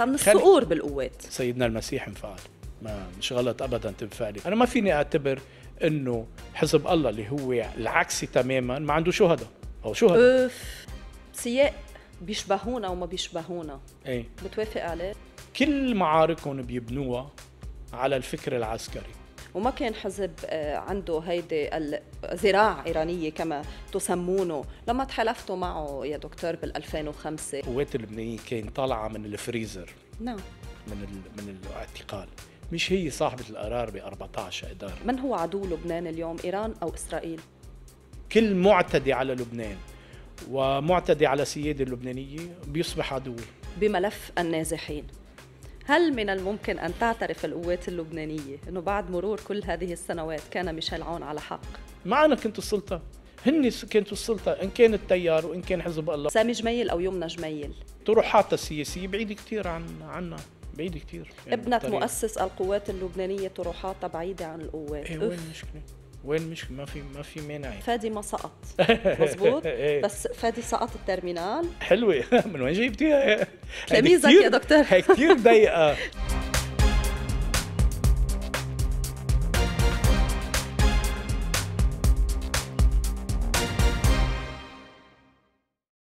من الصقور بالقوات سيدنا المسيح انفعل ما مش غلط ابدا تنفعلي انا ما فيني اعتبر انه حزب الله اللي هو العكسي تماما ما عنده شهداء او شهداء اوف سياق بيشبهونا وما بيشبهونا ايه بتوافق عليه كل معاركهم بيبنوها على الفكر العسكري وما كان حزب آه، عنده هيدي الذراع إيرانية كما تسمونه لما تحالفتوا معه يا دكتور بال2005 القوات اللبنانية كان طالعة من الفريزر نعم من من الاعتقال مش هي صاحبة القرار ب 14 أذار من هو عدو لبنان اليوم إيران أو إسرائيل؟ كل معتدي على لبنان ومعتدي على السيادة اللبنانية بيصبح عدو بملف النازحين هل من الممكن أن تعترف القوات اللبنانية أنه بعد مرور كل هذه السنوات كان ميشيل عون على حق؟ معنا كنت السلطة هن كانت السلطة إن كان التيار وإن كان حزب الله سامي جميل أو يمنى جميل طروحاتها السياسية بعيدة كثير عن عنا بعيدة كثير يعني ابنة مؤسس القوات اللبنانية طروحاتها بعيدة عن القوات ايه وين المشكلة؟ وين مش ما في ما في مانع يعني. فادي ما سقط مزبوط إيه. بس فادي سقط الترمينال حلوه من وين جبتيها تلاميذك يا دكتور هي كثير ضيقه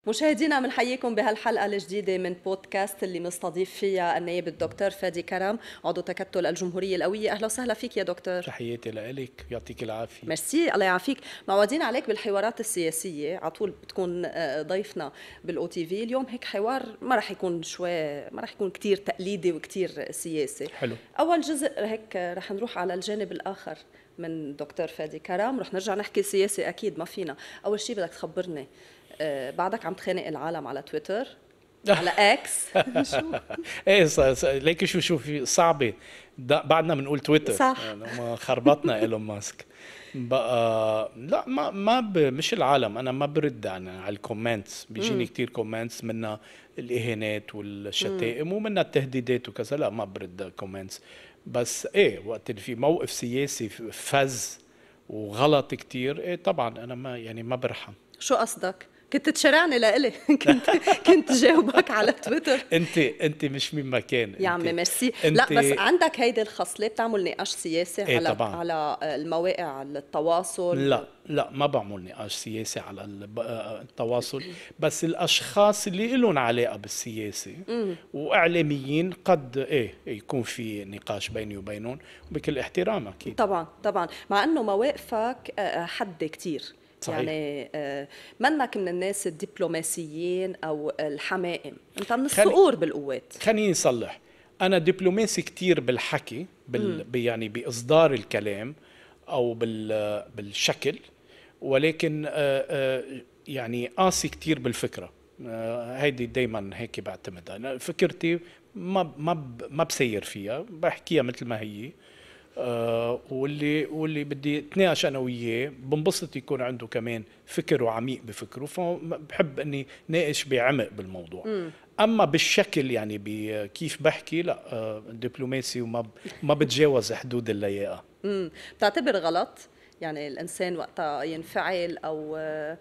مشاهدينا بنحييكم بهالحلقه الجديده من بودكاست اللي مستضيف فيها النائب الدكتور فادي كرم عضو تكتل الجمهوريه القويه اهلا وسهلا فيك يا دكتور تحياتي لك يعطيك العافيه ميرسي الله يعافيك معودين عليك بالحوارات السياسيه على طول بتكون آه، ضيفنا بالاو تي في اليوم هيك حوار ما راح يكون شوي ما راح يكون كثير تقليدي وكثير سياسي حلو اول جزء هيك آه، راح نروح على الجانب الاخر من دكتور فادي كرم رح نرجع نحكي سياسي اكيد ما فينا اول شيء بدك تخبرني آه، بعدك عم تخانق العالم على تويتر على اكس ايه ليك شو شو في صعبه بعدنا بنقول تويتر صح آه، ما خربطنا ايلون ماسك بقى لا ما ما ب... مش العالم انا ما برد يعني على على الكومنتس بيجيني كثير كومنتس منها الاهانات والشتائم ومنها التهديدات وكذا لا ما برد كومنتس بس ايه وقت اللي في موقف سياسي فز وغلط كثير ايه طبعا انا ما يعني ما برحم شو قصدك؟ كنت تشرعني لإلي كنت كنت جاوبك على تويتر انت انت مش من مكان يا عمي ميرسي لا بس عندك هيدي الخصله بتعمل نقاش سياسي ايه على طبعاً. على المواقع التواصل لا لا ما بعمل نقاش سياسي على آه، التواصل بس الاشخاص اللي لهم علاقه بالسياسه واعلاميين قد ايه يكون في نقاش بيني وبينهم بكل احترام اكيد طبعا طبعا مع انه مواقفك آه، حد كثير صحيح. يعني آه، منك من الناس الدبلوماسيين او الحمائم انت من الصقور بالقوات خليني نصلح انا دبلوماسي كثير بالحكي بال... يعني باصدار الكلام او بال... بالشكل ولكن آه، آه، يعني قاسي كثير بالفكره هيدي دايما هيك بعتمدها فكرتي ما ما ما بسير فيها بحكيها مثل ما هي آه واللي واللي بدي اتناقش انا وياه بنبسط يكون عنده كمان فكر وعميق بفكره فبحب اني ناقش بعمق بالموضوع اما بالشكل يعني بكيف بحكي لا آه، دبلوماسي وما ما بتجاوز حدود اللياقه امم بتعتبر غلط يعني الانسان وقتها ينفعل او آه،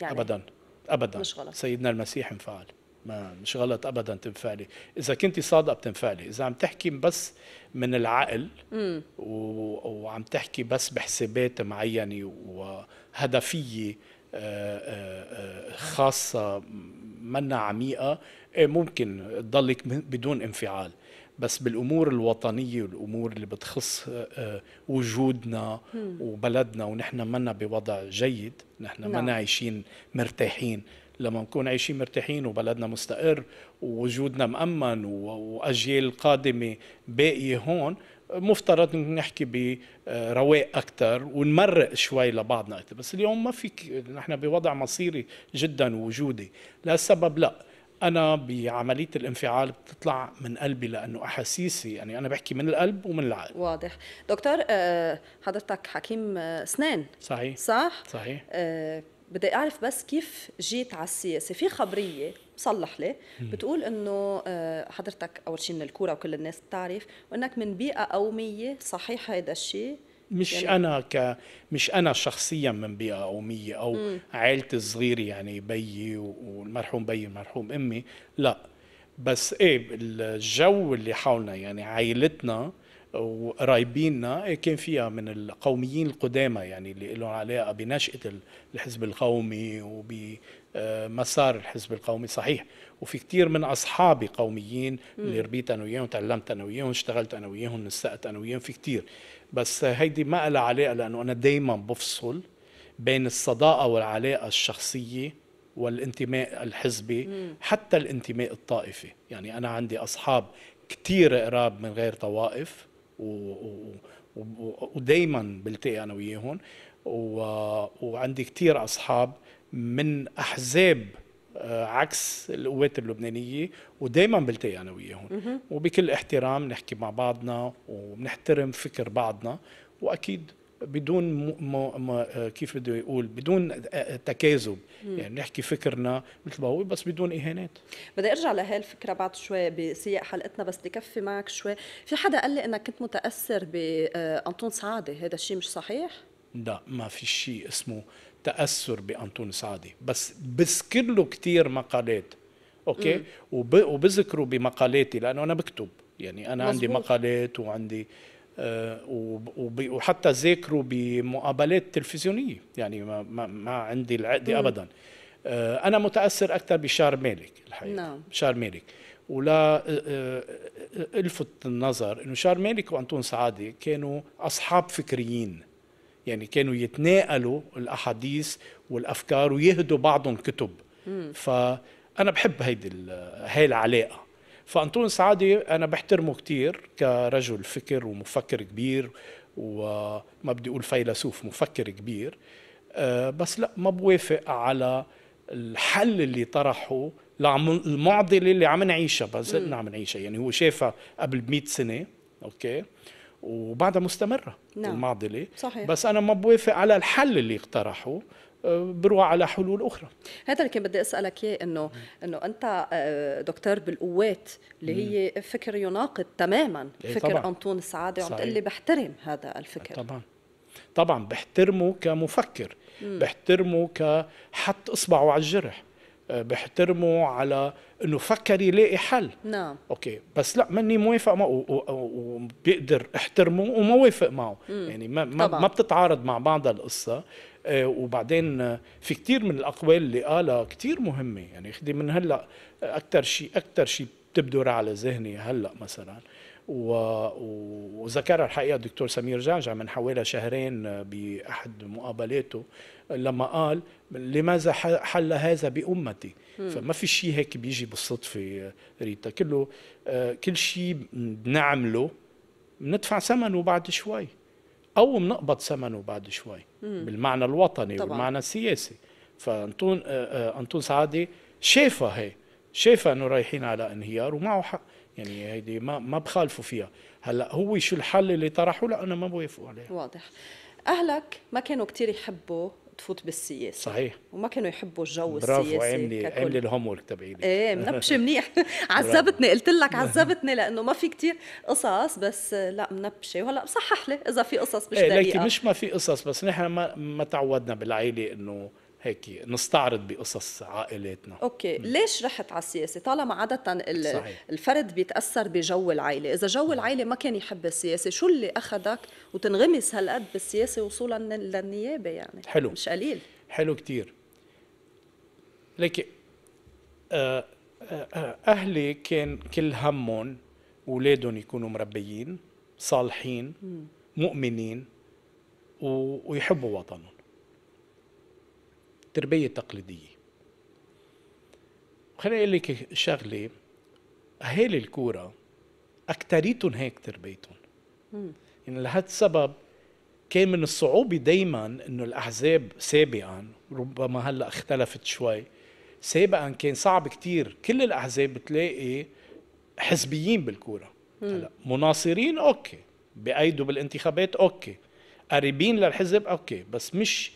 يعني ابدا ابدا مش غلط. سيدنا المسيح انفعل ما مش غلط ابدا تنفعلي اذا كنت صادقه بتنفعلي اذا عم تحكي بس من العقل و... وعم تحكي بس بحسابات معينه وهدفيه آه، آه، آه، خاصه منا عميقه إيه ممكن تضلك بدون انفعال بس بالامور الوطنيه والامور اللي بتخص وجودنا وبلدنا ونحن منا بوضع جيد نحن منا نعم. عايشين مرتاحين لما نكون عايشين مرتاحين وبلدنا مستقر ووجودنا مأمن وأجيال قادمة باقية هون مفترض نحكي برواق اكثر ونمرق شوي لبعضنا اكثر بس اليوم ما فيك نحن بوضع مصيري جدا وجودي سبب لا انا بعمليه الانفعال بتطلع من قلبي لانه احاسيسي يعني انا بحكي من القلب ومن العقل واضح دكتور آه، حضرتك حكيم آه، اسنان صحيح صح صحيح أه بدي اعرف بس كيف جيت على السياسه في خبريه صلح لي بتقول انه آه، حضرتك اول شيء من الكوره وكل الناس بتعرف وانك من بيئه قوميه صحيح هذا الشيء مش يعني انا ك مش انا شخصيا من بيئه قوميه او عائلتي الصغيره يعني بيي والمرحوم بيي المرحوم امي لا بس ايه الجو اللي حولنا يعني عائلتنا وقرايبيننا إيه، كان فيها من القوميين القدامى يعني اللي لهم علاقه بنشاه الحزب القومي وبمسار آه، الحزب القومي صحيح وفي كثير من اصحابي قوميين اللي ربيت انا وياهم تعلمت انا وياهم اشتغلت انا وياهم نسقت انا وياهم في كثير بس هيدي ما لها علاقه لانه انا دائما بفصل بين الصداقه والعلاقه الشخصيه والانتماء الحزبي مم. حتى الانتماء الطائفي يعني انا عندي اصحاب كثير قراب من غير طوائف ودائما بلتقي انا وياهم وعندي كثير اصحاب من احزاب آه، عكس القوات اللبنانيه ودائما بلتقي انا وياهم وبكل احترام نحكي مع بعضنا وبنحترم فكر بعضنا واكيد بدون م... م... آه، كيف بده يقول بدون آه، آه، تكاذب يعني نحكي فكرنا مثل ما هو بس بدون اهانات بدي ارجع لهالفكره بعد شوي بسياق حلقتنا بس تكفي معك شوي في حدا قال لي انك كنت متاثر بانطون سعاده هذا الشيء مش صحيح لا ما في شيء اسمه تاثر بانطون سعاده بس بذكر له كثير مقالات اوكي وب... وبذكره بمقالاتي لانه انا بكتب يعني انا مزبوط. عندي مقالات وعندي آه، وحتى ذاكره بمقابلات تلفزيونيه يعني ما, ما عندي العقده ابدا آه، انا متاثر اكثر بشار مالك الحقيقه نعم. شار مالك ولا آه، الفت النظر انه شار مالك وانطون سعاده كانوا اصحاب فكريين يعني كانوا يتناقلوا الاحاديث والافكار ويهدوا بعضهم كتب مم. فانا بحب هيدي هاي العلاقه فأنطون سعادة أنا بحترمه كثير كرجل فكر ومفكر كبير وما بدي أقول فيلسوف مفكر كبير آه، بس لا ما بوافق على الحل اللي طرحه المعضلة اللي عم نعيشها بس زلنا عم نعيشها يعني هو شافها قبل 100 سنة أوكي وبعدها مستمرة نعم. المعضلة صحيح. بس أنا ما بوافق على الحل اللي اقترحه بروع على حلول اخرى هذا اللي كان بدي اسالك اياه انه انه انت آه، دكتور بالقوات اللي هي فكر يناقض تماما إيه، فكر طبعًا. انطون السعاده عم تقول لي بحترم هذا الفكر طبعا طبعا بحترمه كمفكر مم. بحترمه كحط اصبعه على الجرح آه، بحترمه على انه فكر يلاقي حل نعم اوكي بس لا ماني موافق معه وبقدر احترمه وموافق معه مم. يعني ما طبعًا. ما بتتعارض مع بعضها القصه آه، وبعدين آه، في كثير من الاقوال اللي قالها كثير مهمه يعني خدي من هلا آه، اكثر شيء اكثر شيء بتبدر على ذهني هلا مثلا وذكرها الحقيقه الدكتور سمير جعجع من حوالي شهرين باحد مقابلاته لما قال لماذا حل هذا بامتي؟ فما في شيء هيك بيجي بالصدفه ريتا كله كل شيء بنعمله بندفع ثمنه بعد شوي او بنقبض ثمنه بعد شوي بالمعنى الوطني طبعا. والمعنى السياسي فانطون آه، آه، انطون سعاده شافها هي شافها انه رايحين على انهيار ومعه حق يعني هيدي ما ما بخالفوا فيها هلا هو شو الحل اللي طرحه لا انا ما بوافقوا عليه واضح اهلك ما كانوا كثير يحبوا تفوت بالسياسه صحيح وما كانوا يحبوا الجو برافو السياسي برافو عامله عامله الهوم ورك تبعيلك ايه منبشه منيح عذبتني قلت لك عذبتني لانه ما في كتير قصص بس لا منبشه وهلا صحح لي اذا في قصص مش إيه دقيقه لكن مش ما في قصص بس نحن ما, ما تعودنا بالعائله انه هيك نستعرض بقصص عائلاتنا اوكي م. ليش رحت على السياسه طالما عاده صحيح. الفرد بيتاثر بجو العائله اذا جو العائله ما كان يحب السياسه شو اللي اخذك وتنغمس هالقد بالسياسه وصولا للنيابه يعني حلو مش قليل حلو كثير لك آه، آه، آه، اهلي كان كل همهم اولادهم يكونوا مربيين صالحين مؤمنين ويحبوا وطنهم التربية التقليدية خليني أقول لك شغلة أهالي الكورة أكتريتهم هيك تربيتهم يعني لهذا السبب كان من الصعوبة دايما أنه الأحزاب سابقا ربما هلأ اختلفت شوي سابقا كان صعب كتير كل الأحزاب بتلاقي حزبيين بالكورة هلأ مناصرين أوكي بأيدوا بالانتخابات أوكي قريبين للحزب أوكي بس مش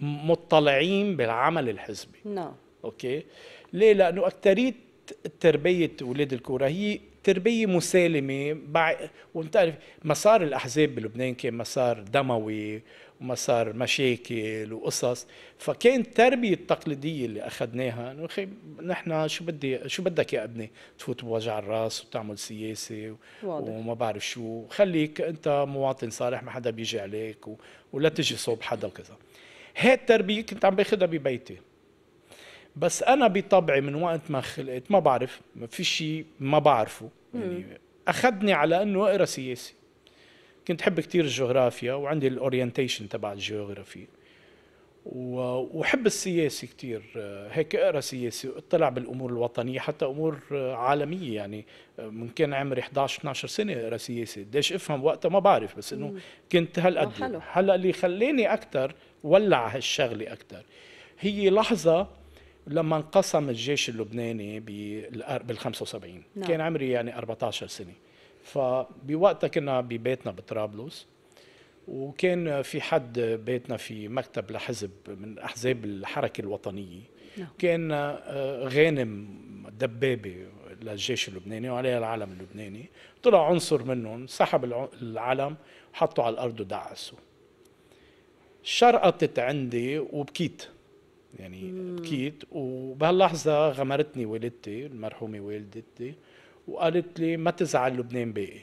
مطلعين بالعمل الحزبي نعم اوكي ليه لانه اكثريه تربيه اولاد الكوره هي تربيه مسالمه بع... وبتعرف مسار الاحزاب بلبنان كان مسار دموي ومسار مشاكل وقصص فكان التربيه التقليديه اللي اخذناها انه اخي نحن شو بدي شو بدك يا ابني تفوت بوجع الراس وتعمل سياسه و... واضح. وما بعرف شو خليك انت مواطن صالح ما حدا بيجي عليك و... ولا تجي صوب حدا وكذا هاي التربية كنت عم باخدها ببيتي بس أنا بطبعي من وقت ما خلقت ما بعرف ما في شيء ما بعرفه يعني أخذني على أنه أقرأ سياسي كنت حب كتير الجغرافيا وعندي الأورينتيشن تبع الجيوغرافي وحب السياسي كثير آه، هيك اقرا سياسي واطلع بالامور الوطنيه حتى امور آه، عالميه يعني آه، من كان عمري 11 12 سنه اقرا سياسه قديش افهم وقتها ما بعرف بس انه كنت هالقد هلا اللي خلاني اكثر ولع هالشغله اكثر هي لحظه لما انقسم الجيش اللبناني بال 75 نعم. كان عمري يعني 14 سنه فبوقتها كنا ببيتنا بطرابلس وكان في حد بيتنا في مكتب لحزب من احزاب الحركه الوطنيه نعم. كان آه، غانم دبابه للجيش اللبناني وعليها العلم اللبناني طلع عنصر منهم سحب العلم حطه على الارض ودعسه شرقطت عندي وبكيت يعني مم. بكيت وبهاللحظه غمرتني والدتي المرحومه والدتي وقالت لي ما تزعل لبنان باقي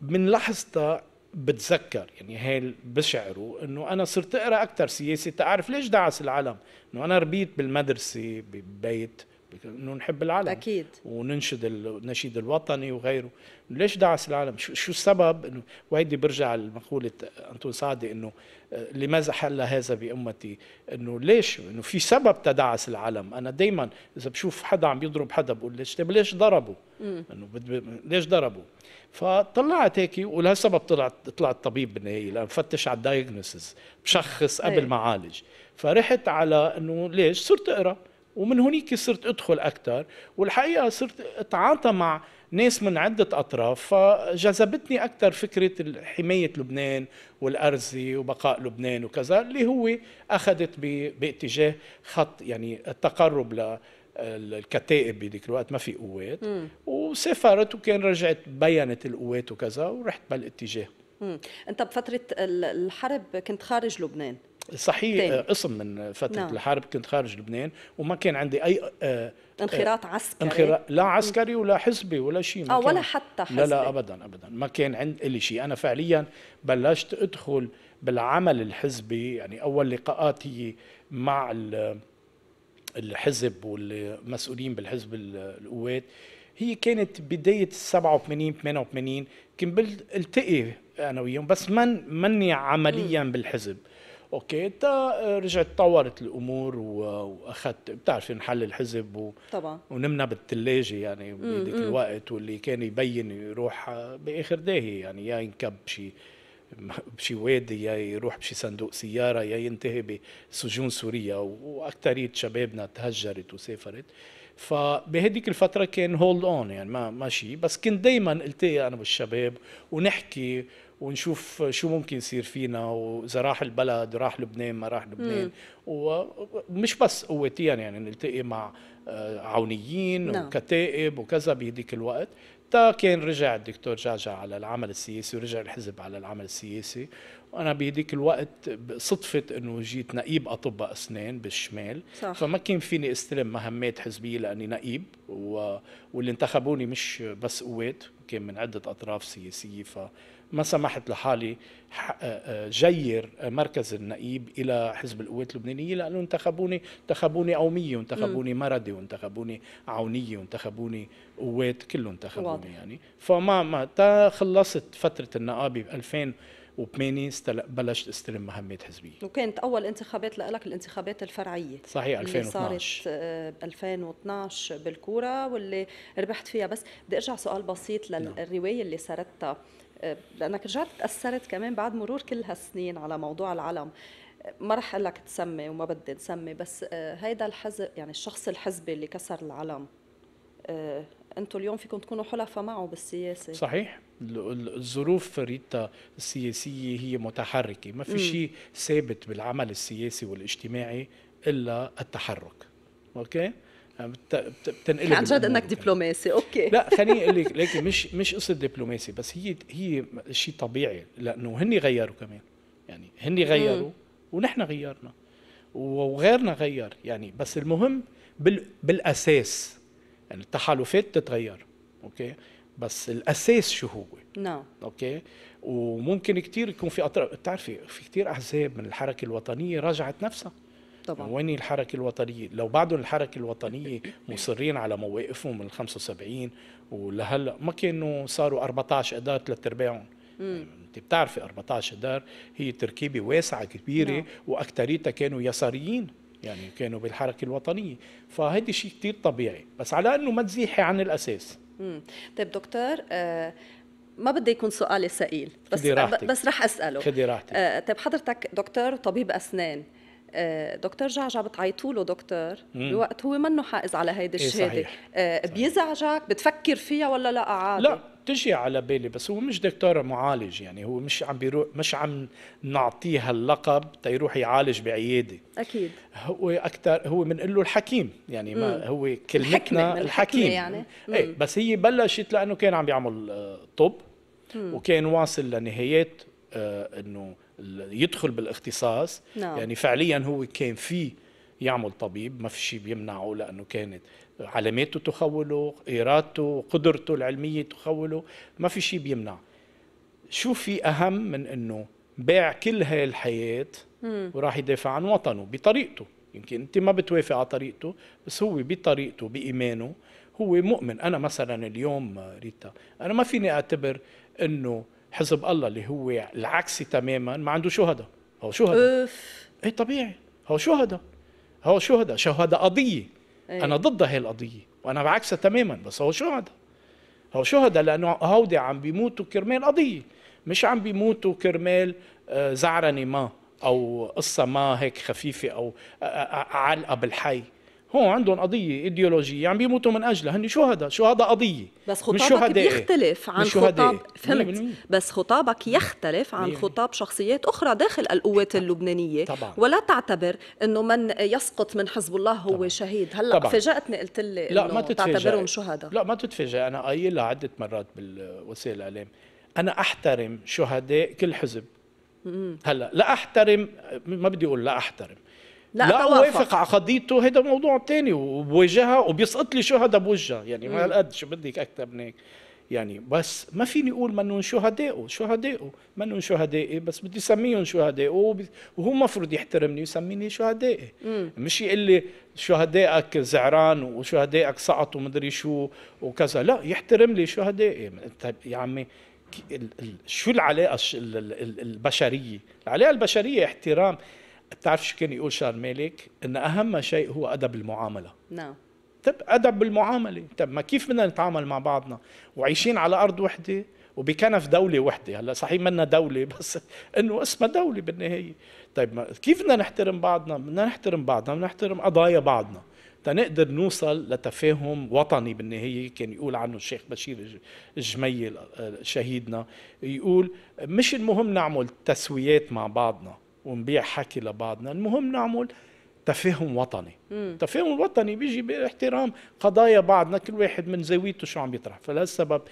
من لحظتها بتذكر يعني هاي بشعره انه انا صرت اقرا اكثر سياسه تعرف ليش دعس العالم انه انا ربيت بالمدرسه ببيت انه نحب العلم اكيد وننشد النشيد الوطني وغيره ليش دعس العالم شو السبب انه وهيدي برجع لمقوله انطون سعدي انه آه، لماذا حل هذا بامتي انه ليش انه في سبب تدعس العلم انا دائما اذا بشوف حدا عم يضرب حدا بقول ليش طيب ليش ضربه انه ليش ضربه فطلعت هيك ولهالسبب طلعت طلع الطبيب بالنهايه لان فتش على الدايجنوسز بشخص قبل إيه. ما اعالج فرحت على انه ليش صرت اقرا ومن هنيك صرت ادخل اكثر والحقيقه صرت اتعاطى مع ناس من عدة أطراف فجذبتني أكثر فكرة حماية لبنان والأرزي وبقاء لبنان وكذا اللي هو أخذت باتجاه خط يعني التقرب ل الكتائب بذيك الوقت ما في قوات وسافرت وكان رجعت بينت القوات وكذا ورحت بهالاتجاه انت بفتره الحرب كنت خارج لبنان صحيح قسم آه، من فتره نعم. الحرب كنت خارج لبنان وما كان عندي اي آه، آه، انخراط عسكري انخراط لا عسكري ولا حزبي ولا شيء ما آه ولا حتى حزبي لا لا ابدا ابدا ما كان عندي لي شيء انا فعليا بلشت ادخل بالعمل الحزبي يعني اول لقاءاتي مع الحزب والمسؤولين بالحزب القوات هي كانت بدايه 87 88 كنت بلتقي انا وياهم بس من مني عمليا بالحزب اوكي تا آه، رجعت تطورت الامور واخذت بتعرفي نحل الحزب و... طبعا ونمنا بالثلاجه يعني بهذيك الوقت واللي كان يبين يروح آه، باخر داهيه يعني يا ينكب بشي بشي وادي يا يروح بشي صندوق سياره يا ينتهي بسجون سوريا واكثريه شبابنا تهجرت وسافرت فبهديك الفتره كان هولد اون يعني ما ماشي بس كنت دائما التقي إيه انا بالشباب ونحكي ونشوف شو ممكن يصير فينا واذا راح البلد راح لبنان ما راح لبنان ومش بس قوتيا يعني نلتقي إيه مع آه، عونيين نعم. وكتائب وكذا بهديك الوقت تا كان رجع الدكتور جعجع على العمل السياسي ورجع الحزب على العمل السياسي وانا بهديك الوقت صدفه انه جيت نقيب اطباء اسنان بالشمال صح. فما كان فيني استلم مهمات حزبيه لاني نقيب و... واللي انتخبوني مش بس قوات كان من عده اطراف سياسيه فما سمحت لحالي آه، آه، جير مركز النقيب الى حزب القوات اللبنانيه لانه انتخبوني انتخبوني قوميه وانتخبوني مرضي وانتخبوني عونيه وانتخبوني قوات كله انتخبوني واضح. يعني فما ما خلصت فتره النقابه ب 2000 وب8 بلشت استلم مهمات حزبيه وكانت اول انتخابات لك الانتخابات الفرعيه صحيح 2012 اللي صارت 2012 آه، بالكوره واللي ربحت فيها بس بدي ارجع سؤال بسيط نعم. للروايه اللي سردتها آه، لانك رجعت تاثرت كمان بعد مرور كل هالسنين على موضوع العلم ما رح اقول لك تسمي وما بدي تسمي بس آه، هيدا الحزب يعني الشخص الحزبي اللي كسر العلم انتم اليوم فيكم تكونوا حلفاء معه بالسياسه صحيح الظروف ريتا السياسيه هي متحركه ما في شيء ثابت بالعمل السياسي والاجتماعي الا التحرك اوكي يعني بتنقلب يعني عن جد انك دبلوماسي اوكي لا خليني اقول لك لكن مش مش قصه دبلوماسي بس هي هي شيء طبيعي لانه هن غيروا كمان يعني هن غيروا ونحن غيرنا وغيرنا غير يعني بس المهم بال بالاساس يعني التحالفات تتغير اوكي بس الاساس شو هو نعم اوكي وممكن كثير يكون في اطراف بتعرفي في كثير احزاب من الحركه الوطنيه راجعت نفسها طبعا وين الحركه الوطنيه لو بعدهم الحركه الوطنيه مصرين على مواقفهم من 75 ولهلا ما كانوا صاروا 14 اداره ثلاث ارباعهم يعني انت بتعرفي 14 دار هي تركيبه واسعه كبيره نعم. واكثريتها كانوا يساريين يعني كانوا بالحركه الوطنيه فهيدي شيء كثير طبيعي بس على انه ما تزيحي عن الاساس طيب دكتور آه ما بدي يكون سؤالي ثقيل بس بس رح اساله خدي راحتك آه طيب حضرتك دكتور طبيب اسنان آه، دكتور جعجع بتعيطوا له دكتور بوقت هو منه حائز على هيدي إيه، الشهاده إيه صحيح. بيزعجك بتفكر فيها ولا لا عادي لا تجي على بالي بس هو مش دكتور معالج يعني هو مش عم بيروح مش عم نعطيه هاللقب تيروح يعالج بعياده اكيد هو اكثر هو بنقول له الحكيم يعني ما هو كلمتنا الحكيم يعني ايه بس هي بلشت لانه كان عم بيعمل آه، طب وكان واصل لنهايات آه، انه يدخل بالاختصاص نعم. يعني فعليا هو كان فيه يعمل طبيب ما في شيء بيمنعه لانه كانت علاماته تخوله ارادته قدرته العلميه تخوله ما في شيء بيمنع شو في اهم من انه باع كل هاي الحياه وراح يدافع عن وطنه بطريقته يمكن انت ما بتوافق على طريقته بس هو بطريقته بايمانه هو مؤمن انا مثلا اليوم ريتا انا ما فيني اعتبر انه حزب الله اللي هو العكسي تماما ما عنده شهداء هو شهداء اوف اي طبيعي هو شهداء هو شهداء شهداء قضيه أي. انا ضد هي القضيه وانا بعكسها تماما بس هو شهداء هو شهداء لانه هودي عم بيموتوا كرمال قضيه مش عم بيموتوا كرمال آه، زعرنه ما او قصه ما هيك خفيفه او آه، آه، علقه بالحي هون عندهم قضيه ايديولوجيه عم يعني بيموتوا من اجلها هن شو هذا شو هذا قضيه بس خطابك بيختلف عن خطاب فهمت بس خطابك يختلف عن خطاب شخصيات اخرى داخل القوات اللبنانيه طبعا. ولا تعتبر انه من يسقط من حزب الله هو طبعا. شهيد هلا طبعا. فاجاتني قلت لي لا ما تعتبرهم شهداء لا ما تتفاجئ انا قايلها عده مرات بالوسائل الاعلام انا احترم شهداء كل حزب هلا لا احترم ما بدي اقول لا احترم لا, لا وافق على قضيته هذا موضوع تاني وبوجهها وبيسقط لي شهداء بوجهها يعني ما هالقد شو بدك اكثر من هيك يعني بس ما فيني اقول منهم شهدائه شهدائه منهم شهدائي بس بدي اسميهم شهدائه وهو المفروض يحترمني ويسميني شهدائي مش يقول لي شهدائك زعران وشهدائك سقطوا مدري شو وكذا لا يحترم لي شهدائي طيب يا عمي شو العلاقه البشريه العلاقه البشريه احترام بتعرف شو كان يقول شارل مالك ان اهم شيء هو ادب المعامله نعم طب ادب بالمعامله طب ما كيف بدنا نتعامل مع بعضنا وعايشين على ارض وحده وبكنف دولة وحدة هلا صحيح منا دولة بس انه اسمها دولة بالنهاية طيب ما كيف بدنا نحترم بعضنا بدنا نحترم بعضنا بدنا نحترم قضايا بعضنا تنقدر نوصل لتفاهم وطني بالنهاية كان يقول عنه الشيخ بشير الجميل آه، شهيدنا يقول مش المهم نعمل تسويات مع بعضنا ونبيع حكي لبعضنا المهم نعمل تفاهم وطني التفاهم الوطني بيجي باحترام قضايا بعضنا كل واحد من زاويته شو عم بيطرح فلهالسبب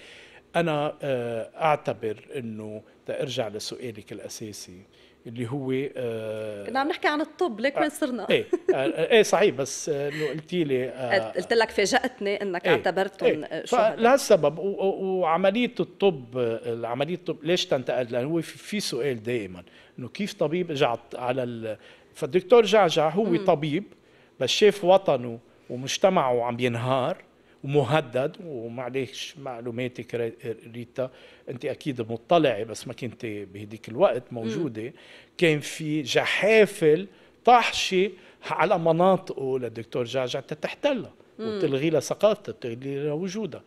انا آه، اعتبر انه ارجع لسؤالك الاساسي اللي هو آه كنا عم نحكي عن الطب ليك وين آه، صرنا ايه آه، ايه صحيح بس آه، انه قلتي لي آه قلت لك فاجأتني انك ايه اعتبرتهم ايه شهداء لهالسبب وعمليه الطب عمليه الطب ليش تنتقل؟ لانه هو في سؤال دائما انه كيف طبيب اجى على ال... فالدكتور جعجع هو طبيب بس شاف وطنه ومجتمعه عم ينهار ومهدد ومعليش معلوماتك ريتا انت اكيد مطلعه بس ما كنت بهديك الوقت موجوده كان في جحافل طاحشه على مناطقه للدكتور جعجع تحتلها وتلغي لها ثقافتها بتلغي لها وجودها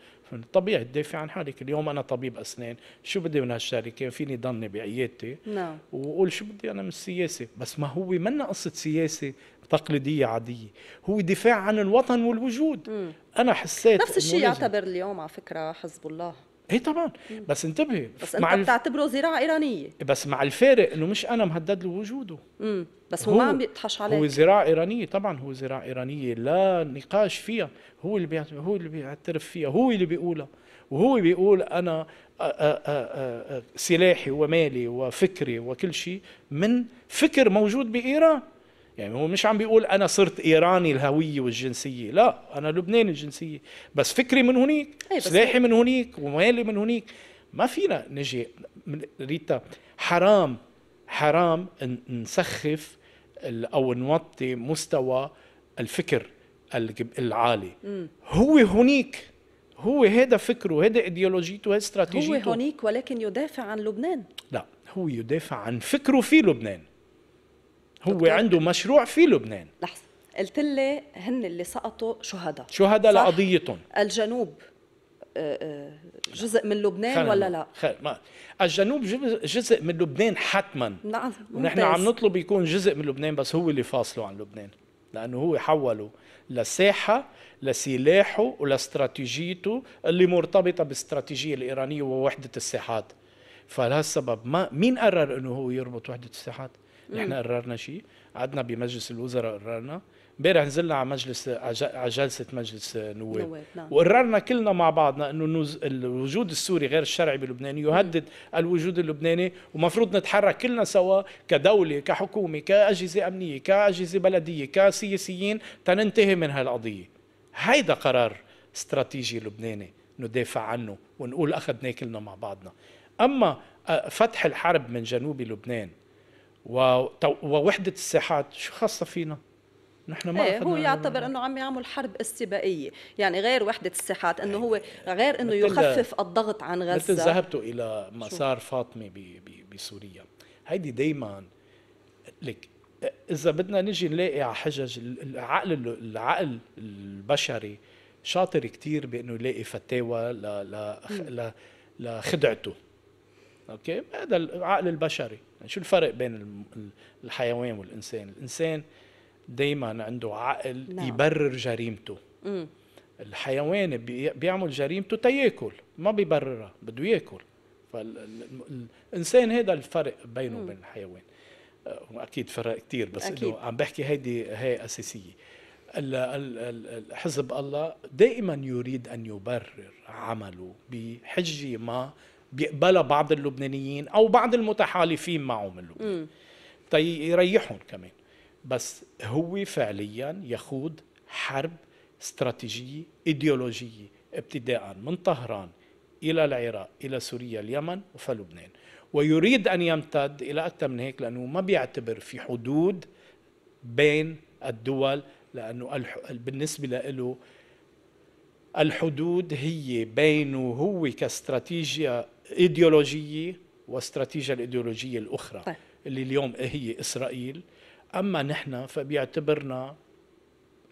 طبيعي تدافع عن حالك اليوم انا طبيب اسنان شو بدي من هالشركه فيني ضلني بعيادتي نعم no. وقول شو بدي انا من السياسه بس ما هو منا قصه سياسه تقليدية عادية هو دفاع عن الوطن والوجود م. أنا حسيت نفس الشيء يعتبر اليوم على فكرة حزب الله ايه طبعا م. بس انتبهي بس مع انت بتعتبره زراعه ايرانيه بس مع الفارق انه مش انا مهدد له وجوده امم بس هو, هو ما عم بيطحش عليك هو زراعه ايرانيه طبعا هو زراعه ايرانيه لا نقاش فيها هو اللي بيعت... هو اللي بيعترف فيها هو اللي بيقولها وهو بيقول انا سلاحي ومالي وفكري وكل شيء من فكر موجود بايران يعني هو مش عم بيقول انا صرت ايراني الهويه والجنسيه لا انا لبناني الجنسيه بس فكري من هنيك إيه، سلاحي من هنيك ومالي من هنيك ما فينا نجي ريتا حرام حرام نسخف او نوطي مستوى الفكر العالي هو هنيك هو هذا فكره هذا ايديولوجيته هذا استراتيجيته هو هنيك ولكن يدافع عن لبنان لا هو يدافع عن فكره في لبنان هو عنده مشروع في لبنان لحظه قلت لي هن اللي سقطوا شهداء شهداء لقضيتهم الجنوب آه، آه، جزء من لبنان ولا لا؟ خير ما الجنوب جزء من لبنان حتما نعم ونحن عم نطلب يكون جزء من لبنان بس هو اللي فاصله عن لبنان لانه هو حوله لساحه لسلاحه ولاستراتيجيته اللي مرتبطه بالاستراتيجيه الايرانيه ووحده الساحات فلهالسبب ما مين قرر انه هو يربط وحده الساحات؟ نحن قررنا شيء قعدنا بمجلس الوزراء قررنا امبارح نزلنا على مجلس على جلسه مجلس نواب نعم. وقررنا كلنا مع بعضنا انه الوجود السوري غير الشرعي بلبنان يهدد الوجود اللبناني ومفروض نتحرك كلنا سوا كدوله كحكومه كاجهزه امنيه كاجهزه بلديه كسياسيين تننتهي من هالقضيه هيدا قرار استراتيجي لبناني ندافع عنه ونقول اخذناه كلنا مع بعضنا اما آه، فتح الحرب من جنوب لبنان ووحدة الساحات شو خاصة فينا؟ نحن ما ايه هو يعتبر انه عم يعمل حرب استباقيه يعني غير وحده الساحات انه هو إيه. غير انه يخفف الضغط عن غزه مثل ذهبته الى مسار صار فاطمه بسوريا، هيدي دائما لك اذا بدنا نجي نلاقي على حجج العقل العقل البشري شاطر كثير بانه يلاقي فتاوى ل ل لخدعته اوكي هذا العقل البشري يعني شو الفرق بين الحيوان والإنسان الإنسان دايما عنده عقل نعم. يبرر جريمته مم. الحيوان بيعمل جريمته تياكل ما بيبررها بده ياكل فالانسان هذا الفرق بينه وبين الحيوان آه، اكيد فرق كثير بس انه عم بحكي هيدي هي اساسيه حزب الله دائما يريد ان يبرر عمله بحجه ما بيقبلها بعض اللبنانيين او بعض المتحالفين معه من لبنان تيريحهم كمان بس هو فعليا يخوض حرب استراتيجيه ايديولوجيه ابتداء من طهران الى العراق الى سوريا اليمن وفلبنان ويريد ان يمتد الى اكثر من هيك لانه ما بيعتبر في حدود بين الدول لانه بالنسبه له الحدود هي بينه هو كاستراتيجيا ايديولوجيه واستراتيجيه الايديولوجيه الاخرى طيب. اللي اليوم هي اسرائيل اما نحن فبيعتبرنا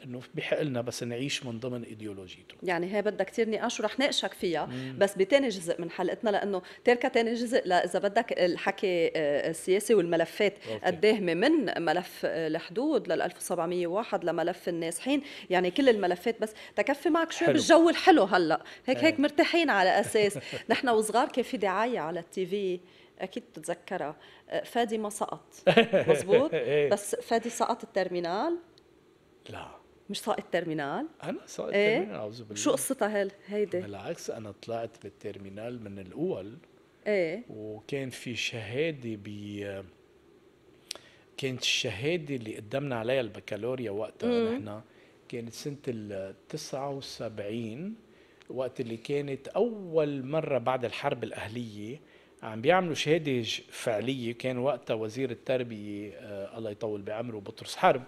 انه بحق لنا بس نعيش من ضمن ايديولوجيته يعني هي بدها كثير نقاش ورح ناقشك فيها مم. بس بتاني جزء من حلقتنا لانه تركها تاني جزء اذا بدك الحكي آه، السياسي والملفات الداهمه من ملف الحدود لل 1701 لملف النازحين يعني كل الملفات بس تكفي معك شوي بالجو الحلو هلا هيك إيه. هيك مرتاحين على اساس نحن وصغار كان في دعايه على التي في اكيد بتتذكرها آه، فادي ما سقط مزبوط إيه. بس فادي سقط الترمينال لا مش سائق ترمينال انا سائق ايه؟ ترمينال اعوذ بالله شو قصتها هل هيدي بالعكس انا طلعت بالترمينال من الاول ايه وكان في شهاده ب كانت الشهاده اللي قدمنا عليها البكالوريا وقتها نحن كانت سنه ال 79 وقت اللي كانت اول مره بعد الحرب الاهليه عم بيعملوا شهاده فعليه كان وقتها وزير التربيه آه، الله يطول بعمره بطرس حرب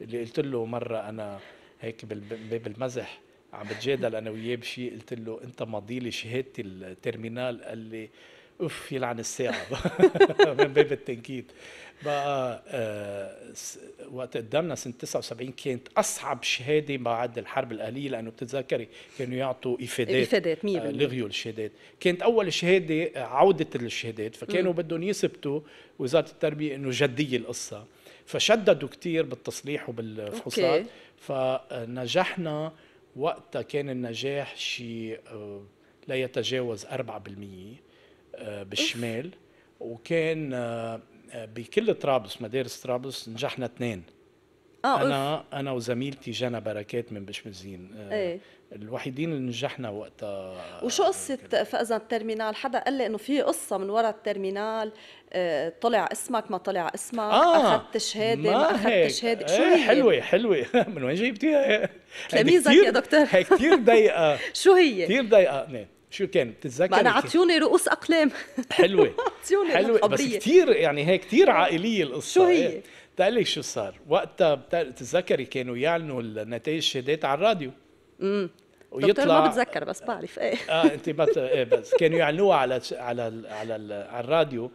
اللي قلت له مره انا هيك بالمزح عم بتجادل انا وياه بشيء قلت له انت ماضي لي شهادتي الترمينال قال لي اوف يلعن الساعه من باب التنكيت بقى آه وقت قدامنا سنه 79 كانت اصعب شهاده بعد الحرب الاهليه لانه بتتذكري كانوا يعطوا افادات افادات 100% آه لغيوا الشهادات كانت اول شهاده آه، عوده الشهادات فكانوا بدهم يثبتوا وزاره التربيه انه جديه القصه فشددوا كثير بالتصليح وبالفحوصات أوكي. فنجحنا وقتها كان النجاح شيء آه، لا يتجاوز 4% آه، بالشمال وكان آه، بكل طرابلس مدارس طرابلس نجحنا اثنين اه انا انا وزميلتي جانا بركات من بشمزين آه، ايه الوحيدين اللي نجحنا وقتها آه، وشو قصه فاذا الترمينال حدا قال لي انه في قصه من وراء الترمينال آه، طلع اسمك ما طلع اسمك آه اخذت شهاده ما, اخذت شهاده شو إيه، هي حلوه حلوه من وين جبتيها تلاميذك يا دكتور هي كثير ضيقه شو هي كثير ضيقه نعم شو كان بتتذكر ما انا عطيوني رؤوس اقلام حلوه حلوه بس كثير يعني هي كثير عائليه القصه شو هي؟ إيه. تقلي شو صار وقتها بتتذكري كانوا يعلنوا النتائج الشهادات على الراديو امم ويطلع ما بتذكر بس بعرف ايه اه انت بت... ايه بس كانوا يعلنوها على على ال... على, ال... على الراديو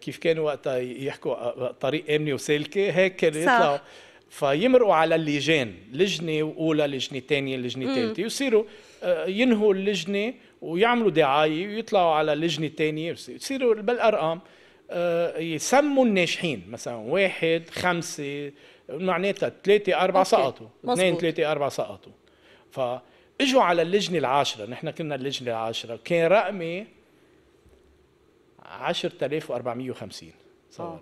كيف كانوا وقتها يحكوا آه، طريق امنه وسالكه هيك كانوا يطلعوا فيمرقوا على اللجان لجنه اولى لجنه ثانيه لجنه ثالثه يصيروا آه، ينهوا اللجنه ويعملوا دعايه ويطلعوا على اللجنه الثانيه يصيروا بالارقام آه، يسموا الناجحين مثلا واحد خمسة معناتها ثلاثة أربعة سقطوا اثنين ثلاثة أربعة سقطوا فإجوا على اللجنة العاشرة نحن كنا اللجنة العاشرة كان رقمي 10450 صوري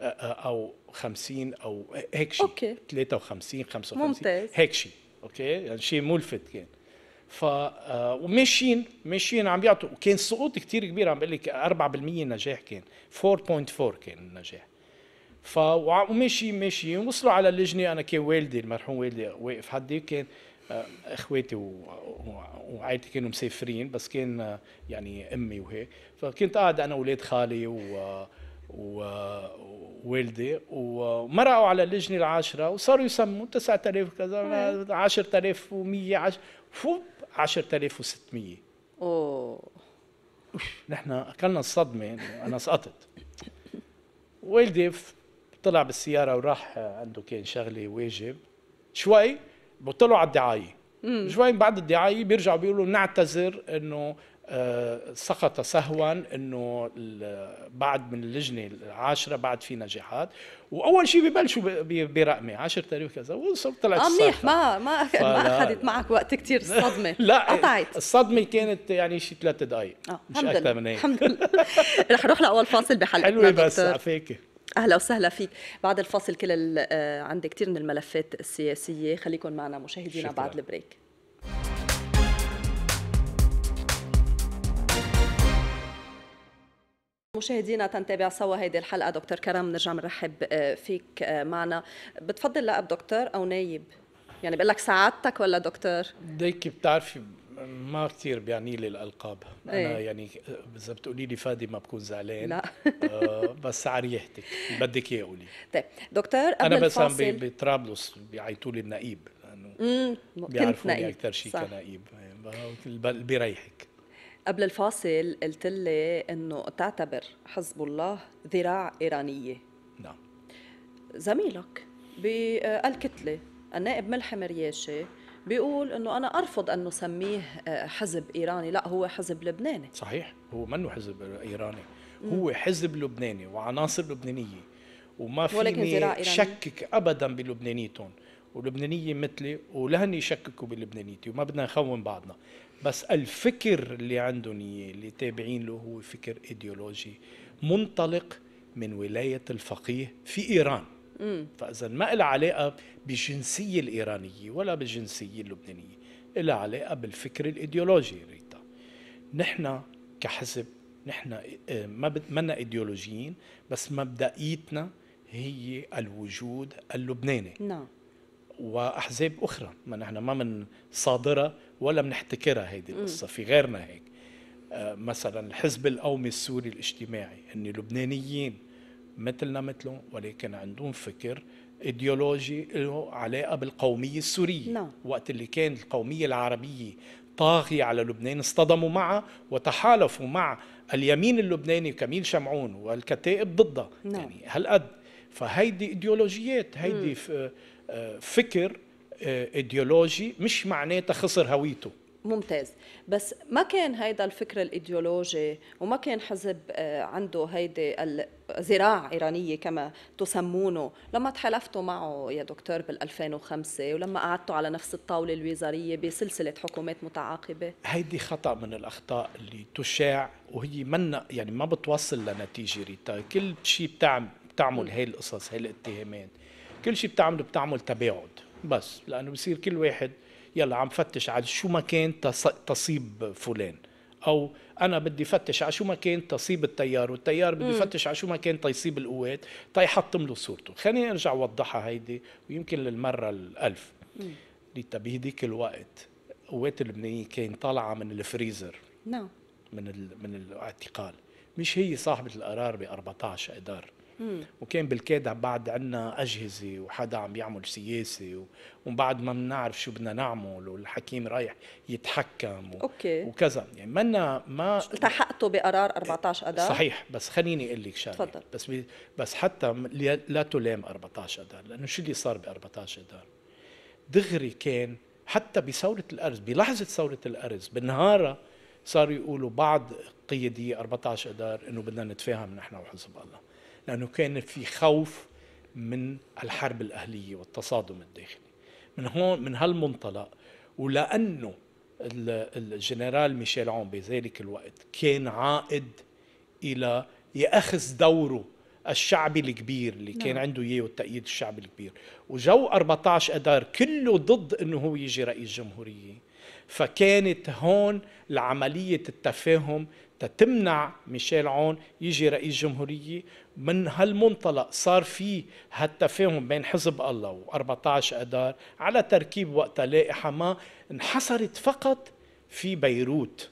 آه. آه، او 50 او هيك شيء اوكي 53 55 ممتاز هيك شيء اوكي يعني شيء ملفت كان ف آه، وماشيين ماشيين عم يعطوا وكان سقوط كثير كبير عم بقول لك 4% نجاح كان 4.4 كان النجاح ف وماشي ماشي وصلوا على اللجنه انا كان والدي المرحوم والدي واقف حدي كان آه، اخواتي وعائلتي كانوا مسافرين بس كان آه، يعني امي وهيك فكنت قاعد انا واولاد خالي و ووالدي ومرقوا على اللجنه العاشره وصاروا يسموا 9000 كذا 10000 و100 فوق 10600 اوه نحن اكلنا الصدمه انا سقطت والدي طلع بالسياره وراح عنده كان شغله واجب شوي بطلعوا على الدعايه شوي بعد الدعايه بيرجعوا بيقولوا نعتذر انه آه، سقط سهوا انه بعد من اللجنه العاشره بعد في نجاحات واول شيء ببلشوا برقمي 10000 كذا وطلعت اه منيح ما ما ما اخذت معك وقت كثير الصدمه لا قطعت الصدمه كانت يعني شيء ثلاث دقائق آه، مش اكثر من هيك الحمد لله رح نروح لاول فاصل بحلقتنا حلوه بس عفاكي اهلا وسهلا فيك بعد الفاصل كل آه، عندي كثير من الملفات السياسيه خليكم معنا مشاهدينا بعد البريك مشاهدينا تنتابع سوا هيدي الحلقه دكتور كرم نرجع بنرحب آه، فيك آه، معنا بتفضل لقب دكتور او نايب يعني بقول لك سعادتك ولا دكتور ديك بتعرفي ما كثير بيعني لي الالقاب ايه؟ انا يعني آه، اذا بتقولي لي فادي ما بكون زعلان لا آه بس على ريحتك بدك اياه قولي طيب دكتور قبل انا بس عم بطرابلس بيعيطوا لي النائب لانه بيعرفوني اكثر شيء كنائب يعني بيريحك قبل الفاصل قلت لي انه تعتبر حزب الله ذراع ايرانيه نعم زميلك بالكتله آه، النائب ملحم رياشي بيقول انه انا ارفض ان نسميه آه، حزب ايراني لا هو حزب لبناني صحيح هو منه حزب ايراني هو حزب لبناني وعناصر لبنانيه وما فيني شكك ابدا بلبنانيتهم ولبنانيه مثلي ولهن يشككوا بلبنانيتي وما بدنا نخون بعضنا بس الفكر اللي عندهم اياه اللي تابعين له هو فكر ايديولوجي منطلق من ولايه الفقيه في ايران فاذا ما لها علاقه بالجنسيه الايرانيه ولا بالجنسيه اللبنانيه لها علاقه بالفكر الايديولوجي ريتا نحن كحزب نحن آه، ما بدنا ايديولوجيين بس مبدئيتنا هي الوجود اللبناني نعم واحزاب اخرى ما نحن ما من صادره ولا بنحتكرها هيدي القصة في غيرنا هيك آه، مثلا الحزب القومي السوري الاجتماعي ان لبنانيين مثلنا مثلهم ولكن عندهم فكر ايديولوجي له علاقه بالقوميه السوريه لا. نعم. وقت اللي كان القوميه العربيه طاغيه على لبنان اصطدموا معها وتحالفوا مع اليمين اللبناني كميل شمعون والكتائب ضدها لا. نعم. يعني هالقد فهيدي ايديولوجيات هيدي آه، فكر ايديولوجي آه، مش معناتها خسر هويته ممتاز بس ما كان هيدا الفكر الايديولوجي وما كان حزب آه، عنده هيدي الذراع ايرانيه كما تسمونه لما تحالفتوا معه يا دكتور بال2005 ولما قعدتوا على نفس الطاوله الوزاريه بسلسله حكومات متعاقبه هيدي خطا من الاخطاء اللي تشاع وهي من يعني ما بتوصل لنتيجه ريتا كل شيء بتعمل بتعمل هاي القصص هاي الاتهامات كل شيء بتعمله بتعمل تباعد بس لانه بصير كل واحد يلا عم فتش على شو ما كان تصيب فلان او انا بدي فتش على شو ما كان تصيب التيار والتيار بده يفتش على شو ما كان تصيب القوات تيحطم طيب له صورته خليني ارجع اوضحها هيدي ويمكن للمره الالف ريتا بهديك الوقت القوات اللبنانيه كانت طالعه من الفريزر نعم من من الاعتقال مش هي صاحبه القرار ب 14 اذار مم. وكان بالكاد بعد عندنا اجهزه وحدا عم يعمل سياسه ومن بعد ما بنعرف شو بدنا نعمل والحكيم رايح يتحكم و... أوكي. وكذا يعني منا ما التحقتوا بقرار 14 اذار صحيح بس خليني اقول لك شغله تفضل بس بي... بس حتى لا تلام 14 اذار لانه شو اللي صار ب 14 اذار دغري كان حتى بثورة الأرز بلحظة ثورة الأرز بالنهارة صاروا يقولوا بعض قيادي 14 أدار أنه بدنا نتفاهم نحن وحزب الله لأنه كان في خوف من الحرب الأهلية والتصادم الداخلي من هون من هالمنطلق ولأنه الجنرال ميشيل عون بذلك الوقت كان عائد إلى يأخذ دوره الشعبي الكبير اللي نعم. كان عنده اياه والتأييد الشعبي الكبير وجو 14 اذار كله ضد انه هو يجي رئيس جمهوريه فكانت هون العملية التفاهم تتمنع ميشيل عون يجي رئيس جمهورية من هالمنطلق صار في هالتفاهم بين حزب الله و14 أدار على تركيب وقتها لائحة ما انحصرت فقط في بيروت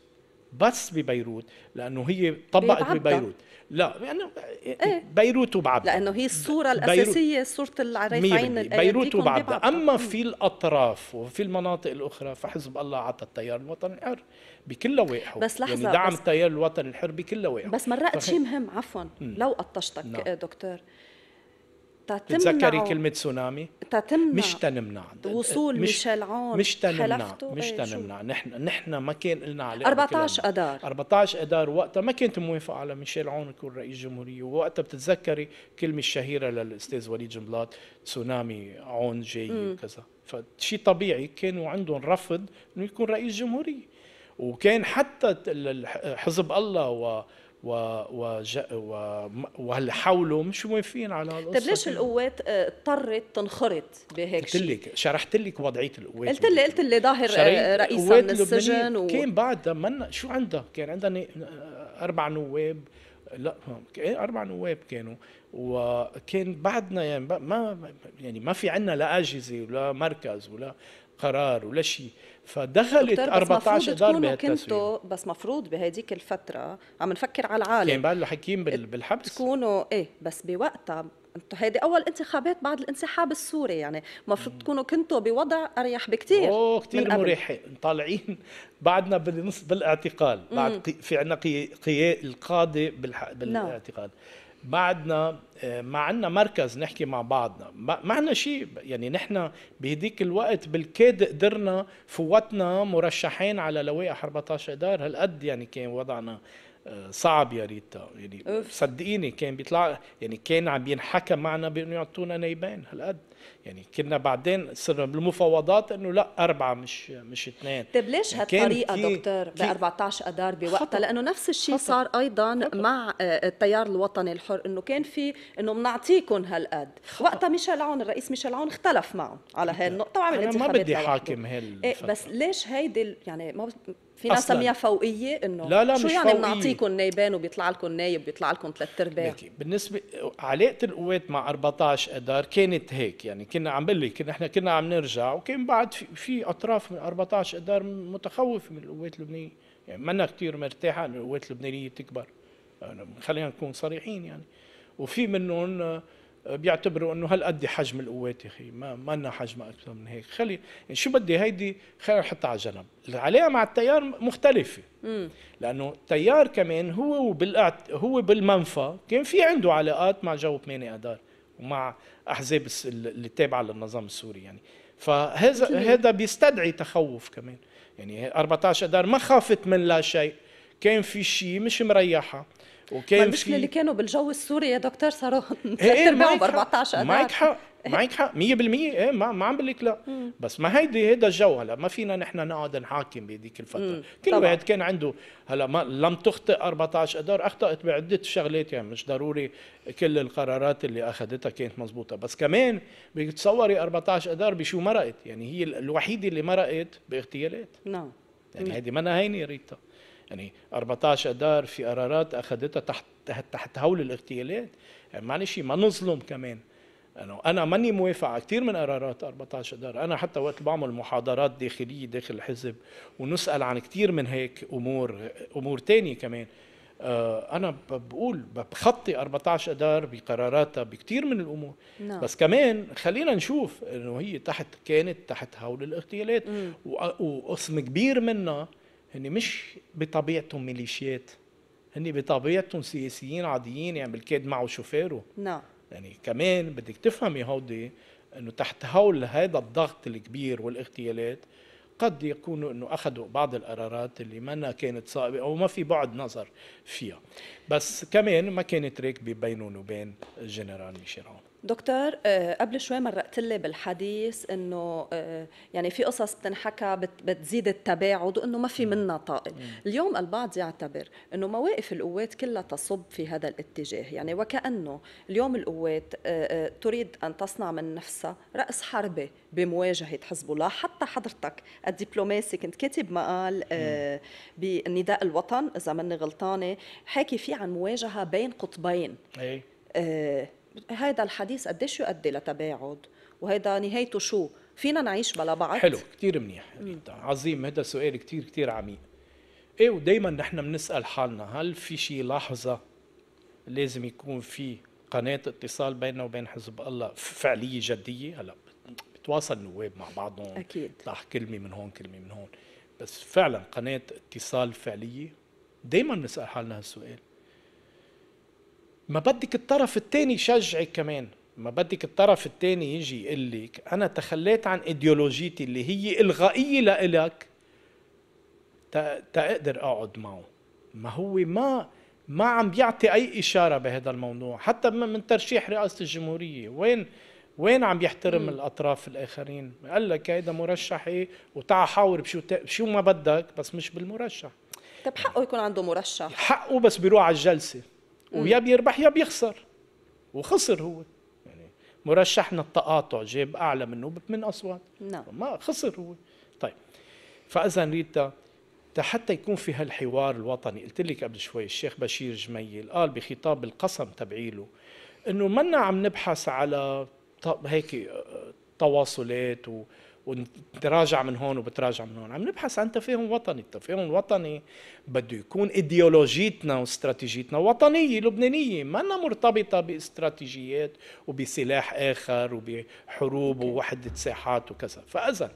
بس ببيروت لأنه هي طبقت ببيروت لا لانه إيه. بيروت وبعبدا لانه هي الصوره الاساسيه صوره العريفين بيروت وبعبدا اما في الاطراف وفي المناطق الاخرى فحزب الله عطى التيار الوطني الحر بكل لوائحه بس لحظه يعني دعم التيار الوطني الحر بكل لوائحه بس مرقت شيء مهم عفوا لو قطشتك نعم. دكتور تتذكري نعم. كلمة تسونامي؟ تتمنع مش تنمنع وصول مش ميشيل عون مش تنمنع مش إيه، تنمنع نحن نحن ما كان لنا علاقة 14 اذار 14 اذار وقتها ما كانت موافقة على ميشيل عون يكون رئيس جمهورية ووقتها بتتذكري كلمة الشهيرة للأستاذ وليد جنبلاط تسونامي عون جاي وكذا فشيء طبيعي كانوا عندهم رفض انه يكون رئيس جمهورية وكان حتى حزب الله و و و وهلا حوله مش موافقين على القصه طيب ليش القوات آه، اضطرت تنخرط بهيك شيء؟ قلت لك شرحت لك وضعيه القوات قلت لي قلت لي ظاهر آه، رئيسها من السجن و... كان بعدها من شو عندها؟ كان عندها آه، اربع نواب لا اربع نواب كانوا وكان بعدنا يعني ما يعني ما في عندنا لا اجهزه ولا مركز ولا قرار ولا شيء فدخلت 14 دار بهالتسويه بس مفروض بهديك الفتره عم نفكر على العالم كان بقى الحكيم حكيم إيه، بالحبس تكونوا ايه بس بوقتها انتم هيدي اول انتخابات بعد الانسحاب السوري يعني المفروض تكونوا كنتوا بوضع اريح بكثير اوه كثير مريح طالعين بعدنا بالنص بالاعتقال بعد في عندنا قي... قي... القاضي بالح... نعم. بالاعتقال نعم. بعدنا آه، ما عندنا مركز نحكي مع بعضنا ما عندنا شيء يعني نحن بهديك الوقت بالكاد قدرنا فوتنا مرشحين على لوائح 14 دار هالقد يعني كان وضعنا آه، صعب يا ريتا يعني صدقيني كان بيطلع يعني كان عم بينحكى معنا بانه يعطونا نيبان هالقد يعني كنا بعدين صرنا بالمفاوضات انه لا اربعه مش مش اثنين طيب ليش هالطريقه دكتور ب 14 اذار بوقتها لانه نفس الشيء صار ايضا خطأ. مع آه، التيار الوطني الحر انه كان في انه بنعطيكم هالقد وقتها ميشيل عون الرئيس ميشيل عون اختلف معه على هالنقطه النقطه وعمل انا ما بدي حاكم هال إيه بس ليش هيدي يعني ما فينا نسميها فوقيه انه لا لا شو مش يعني بنعطيكم نايبان وبيطلع لكم نايب بيطلع لكم ثلاث ارباع بالنسبه علاقه القوات مع 14 اذار كانت هيك يعني كنا عم بقول كنا احنا كنا عم نرجع وكان بعد في, في اطراف من 14 اذار متخوفه من القوات اللبنانيه يعني منا كثير مرتاحه انه القوات اللبنانيه تكبر يعني خلينا نكون صريحين يعني وفي منهم بيعتبروا انه هالقد حجم القوات يا اخي ما ما لنا حجم اكثر من هيك خلي يعني شو بدي هيدي خلينا نحطها على جنب العلاقه مع التيار مختلفه مم. لانه التيار كمان هو وبالاعت... هو بالمنفى كان في عنده علاقات مع جو 8 اذار ومع احزاب اللي تابعه للنظام السوري يعني فهذا هذا بيستدعي تخوف كمان يعني 14 اذار ما خافت من لا شيء كان في شيء مش مريحه وكان المشكله اللي كانوا بالجو السوري يا دكتور صاروا ثلاث ارباعهم ب 14 اذار معك حق معك حق 100% ايه ما ما عم بقول لك لا بس ما هيدي هيدا الجو هلا ما فينا نحن نقعد نحاكم بهذيك الفتره مم. كل واحد كان عنده هلا ما لم تخطئ 14 اذار اخطات بعده شغلات يعني مش ضروري كل القرارات اللي اخذتها كانت مزبوطة بس كمان بتصوري 14 اذار بشو مرقت يعني هي الوحيده اللي مرقت باغتيالات نعم يعني هيدي منا هينه ريتا يعني 14 اذار في قرارات اخذتها تحت تحت هول الاغتيالات يعني معلش ما نظلم كمان انه يعني انا ماني موافق على كثير من قرارات 14 اذار انا حتى وقت بعمل محاضرات داخليه داخل الحزب ونسال عن كثير من هيك امور امور ثانيه كمان آه، انا بقول بخطي 14 اذار بقراراتها بكثير من الامور نعم. بس كمان خلينا نشوف انه هي تحت كانت تحت هول الاغتيالات وقسم كبير منها هن مش بطبيعتهم ميليشيات هن بطبيعتهم سياسيين عاديين يعني بالكاد معه شوفيره نعم يعني كمان بدك تفهمي هودي انه تحت هول هذا الضغط الكبير والاغتيالات قد يكونوا انه اخذوا بعض القرارات اللي ما كانت صائبه او ما في بعد نظر فيها بس كمان ما كانت راكبه بينهم وبين الجنرال ميشيلون دكتور آه، قبل شوي مرقت لي بالحديث انه آه، يعني في قصص بتنحكى بتزيد التباعد وانه ما في منها طائل اليوم البعض يعتبر انه مواقف القوات كلها تصب في هذا الاتجاه يعني وكانه اليوم القوات آه، تريد ان تصنع من نفسها راس حربه بمواجهه حزب الله حتى حضرتك الدبلوماسي كنت كاتب مقال بنداء الوطن اذا ماني غلطانه حاكي فيه عن مواجهه بين قطبين أي. هذا الحديث قديش يؤدي لتباعد وهذا نهايته شو فينا نعيش بلا بعض حلو كثير منيح عظيم هذا سؤال كثير كثير عميق ايه ودايما نحن بنسال حالنا هل في شيء لحظه لازم يكون في قناه اتصال بيننا وبين حزب الله فعليه جديه هلا بتواصل النواب مع بعضهم اكيد طرح كلمه من هون كلمه من هون بس فعلا قناه اتصال فعليه دايما بنسال حالنا هالسؤال ما بدك الطرف الثاني يشجعك كمان ما بدك الطرف الثاني يجي يقول لك انا تخليت عن ايديولوجيتي اللي هي الغائيه لإلك تقدر اقعد معه ما هو ما ما عم بيعطي اي اشاره بهذا الموضوع حتى من ترشيح رئاسه الجمهوريه وين وين عم يحترم مم. الاطراف الاخرين قال لك هيدا مرشح ايه وتعا حاور بشو ت... بشو ما بدك بس مش بالمرشح طب حقه يكون عنده مرشح حقه بس بيروح على الجلسه ويا بيربح يا بيخسر وخسر هو يعني مرشحنا التقاطع جاب اعلى منه بثمان اصوات نعم ما خسر هو طيب فاذا ريتا حتى يكون في هالحوار الوطني قلت لك قبل شوي الشيخ بشير جميل قال بخطاب القسم تبعيله انه منا عم نبحث على هيك آه، تواصلات و وتراجع من هون وبتراجع من هون عم نبحث عن تفاهم وطني التفاهم الوطني بده يكون ايديولوجيتنا واستراتيجيتنا وطنية لبنانية ما مرتبطة باستراتيجيات وبسلاح آخر وبحروب ووحدة ساحات وكذا فأذا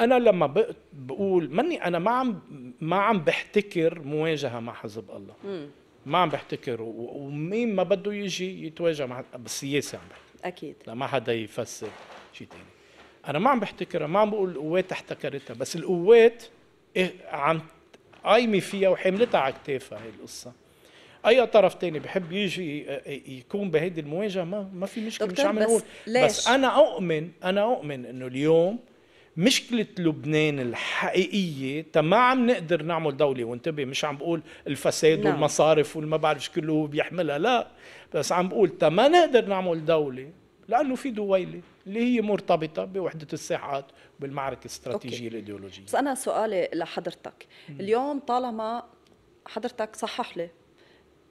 أنا لما بقول مني أنا ما عم ما عم بحتكر مواجهة مع حزب الله ما عم بحتكر ومين ما بده يجي يتواجه مع بالسياسة عم بحتكر أكيد لا ما حدا يفسر شيء ثاني انا ما عم بحتكرها ما عم بقول القوات احتكرتها بس القوات إيه عم قايمه فيها وحملتها على كتافها هي القصه اي طرف تاني بحب يجي آه، آه، يكون بهيدي المواجهه ما ما في مشكله مش عم نقول بس, بس انا اؤمن انا اؤمن انه اليوم مشكلة لبنان الحقيقية تا ما عم نقدر نعمل دولة وانتبه مش عم بقول الفساد لا. نعم. والمصارف والما بعرف كله بيحملها لا بس عم بقول تا ما نقدر نعمل دولة لأنه في دويلة اللي هي مرتبطة بوحدة الساحات بالمعركة الاستراتيجية الإيديولوجية بس أنا سؤالي لحضرتك مم. اليوم طالما حضرتك صحح لي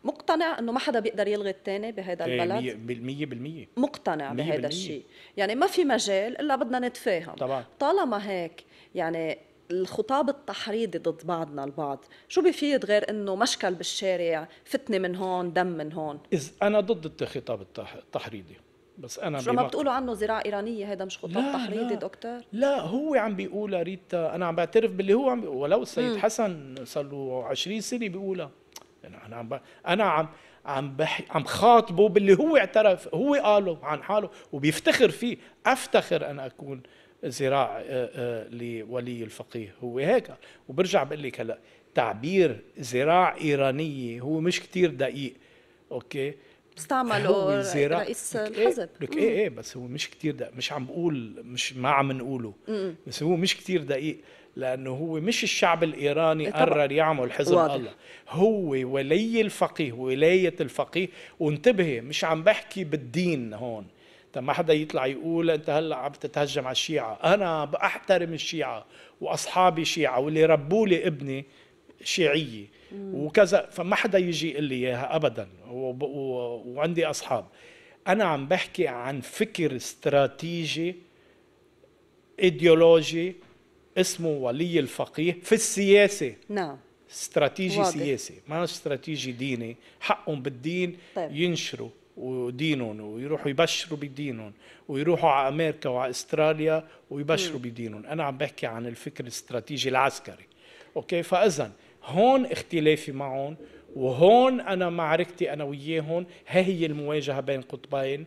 مقتنع انه ما حدا بيقدر يلغي الثاني بهذا إيه، البلد 100% مقتنع بهذا الشيء يعني ما في مجال الا بدنا نتفاهم طبعا. طالما هيك يعني الخطاب التحريضي ضد بعضنا البعض شو بيفيد غير انه مشكل بالشارع فتنه من هون دم من هون اذا انا ضد الخطاب التحريضي بس انا شو ما بتقولوا عنه زراعه ايرانيه هذا مش خطاب تحريضي دكتور لا هو عم بيقولها ريتا انا عم بعترف باللي هو عم بيقول ولو السيد حسن صار له 20 سنه بيقولها انا عم ب... انا عم عم بح... عم خاطبه باللي هو اعترف هو قاله عن حاله وبيفتخر فيه افتخر ان اكون زراع آه، آه، لولي الفقيه هو هيك وبرجع بقول لك هلا تعبير زراع ايرانيه هو مش كتير دقيق اوكي استعملوا رئيس إيه؟ الحزب لك ايه ايه بس هو مش كتير دقيق مش عم بقول مش ما عم نقوله بس هو مش كتير دقيق لانه هو مش الشعب الايراني إيه، طبعا. قرر يعمل حزب واضح. الله هو ولي الفقيه ولايه الفقيه وانتبهي مش عم بحكي بالدين هون ما حدا يطلع يقول انت هلا عم تتهجم على الشيعه انا باحترم الشيعه واصحابي شيعه واللي ربوا لي ابني شيعيه وكذا فما حدا يجي يقول لي اياها ابدا وعندي اصحاب انا عم بحكي عن فكر استراتيجي ايديولوجي اسمه ولي الفقيه في السياسه نعم استراتيجي واضح. سياسي ما استراتيجي ديني حقهم بالدين طيب. ينشروا ودينهم ويروحوا يبشروا بدينهم ويروحوا على امريكا وعلى استراليا ويبشروا م. بدينهم انا عم بحكي عن الفكر الاستراتيجي العسكري اوكي فاذا هون اختلافي معهم وهون انا معركتي انا وياهم ها هي المواجهه بين قطبين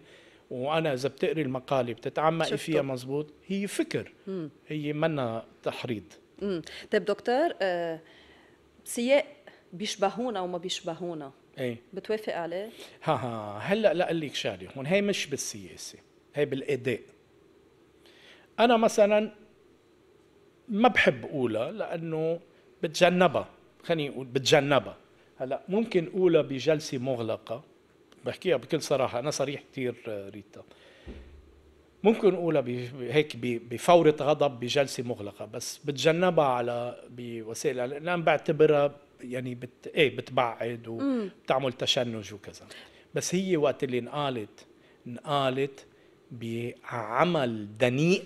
وانا اذا بتقري المقاله بتتعمقي فيها مزبوط هي فكر مم. هي منا تحريض امم طيب دكتور آه، سياق بيشبهونا وما بيشبهونا ايه بتوافق عليه؟ ها ها هلا لاقول لك شغله هون هي مش بالسياسه هي بالاداء انا مثلا ما بحب اقولها لانه بتجنبها خليني اقول بتجنبها هلا ممكن اقولها بجلسه مغلقه بحكيها بكل صراحه انا صريح كثير آه، ريتا ممكن اقولها هيك بفوره غضب بجلسه مغلقه بس بتجنبها على بوسائل الاعلام بعتبرها يعني بت ايه بتبعد وبتعمل تشنج وكذا بس هي وقت اللي انقالت انقالت بعمل دنيء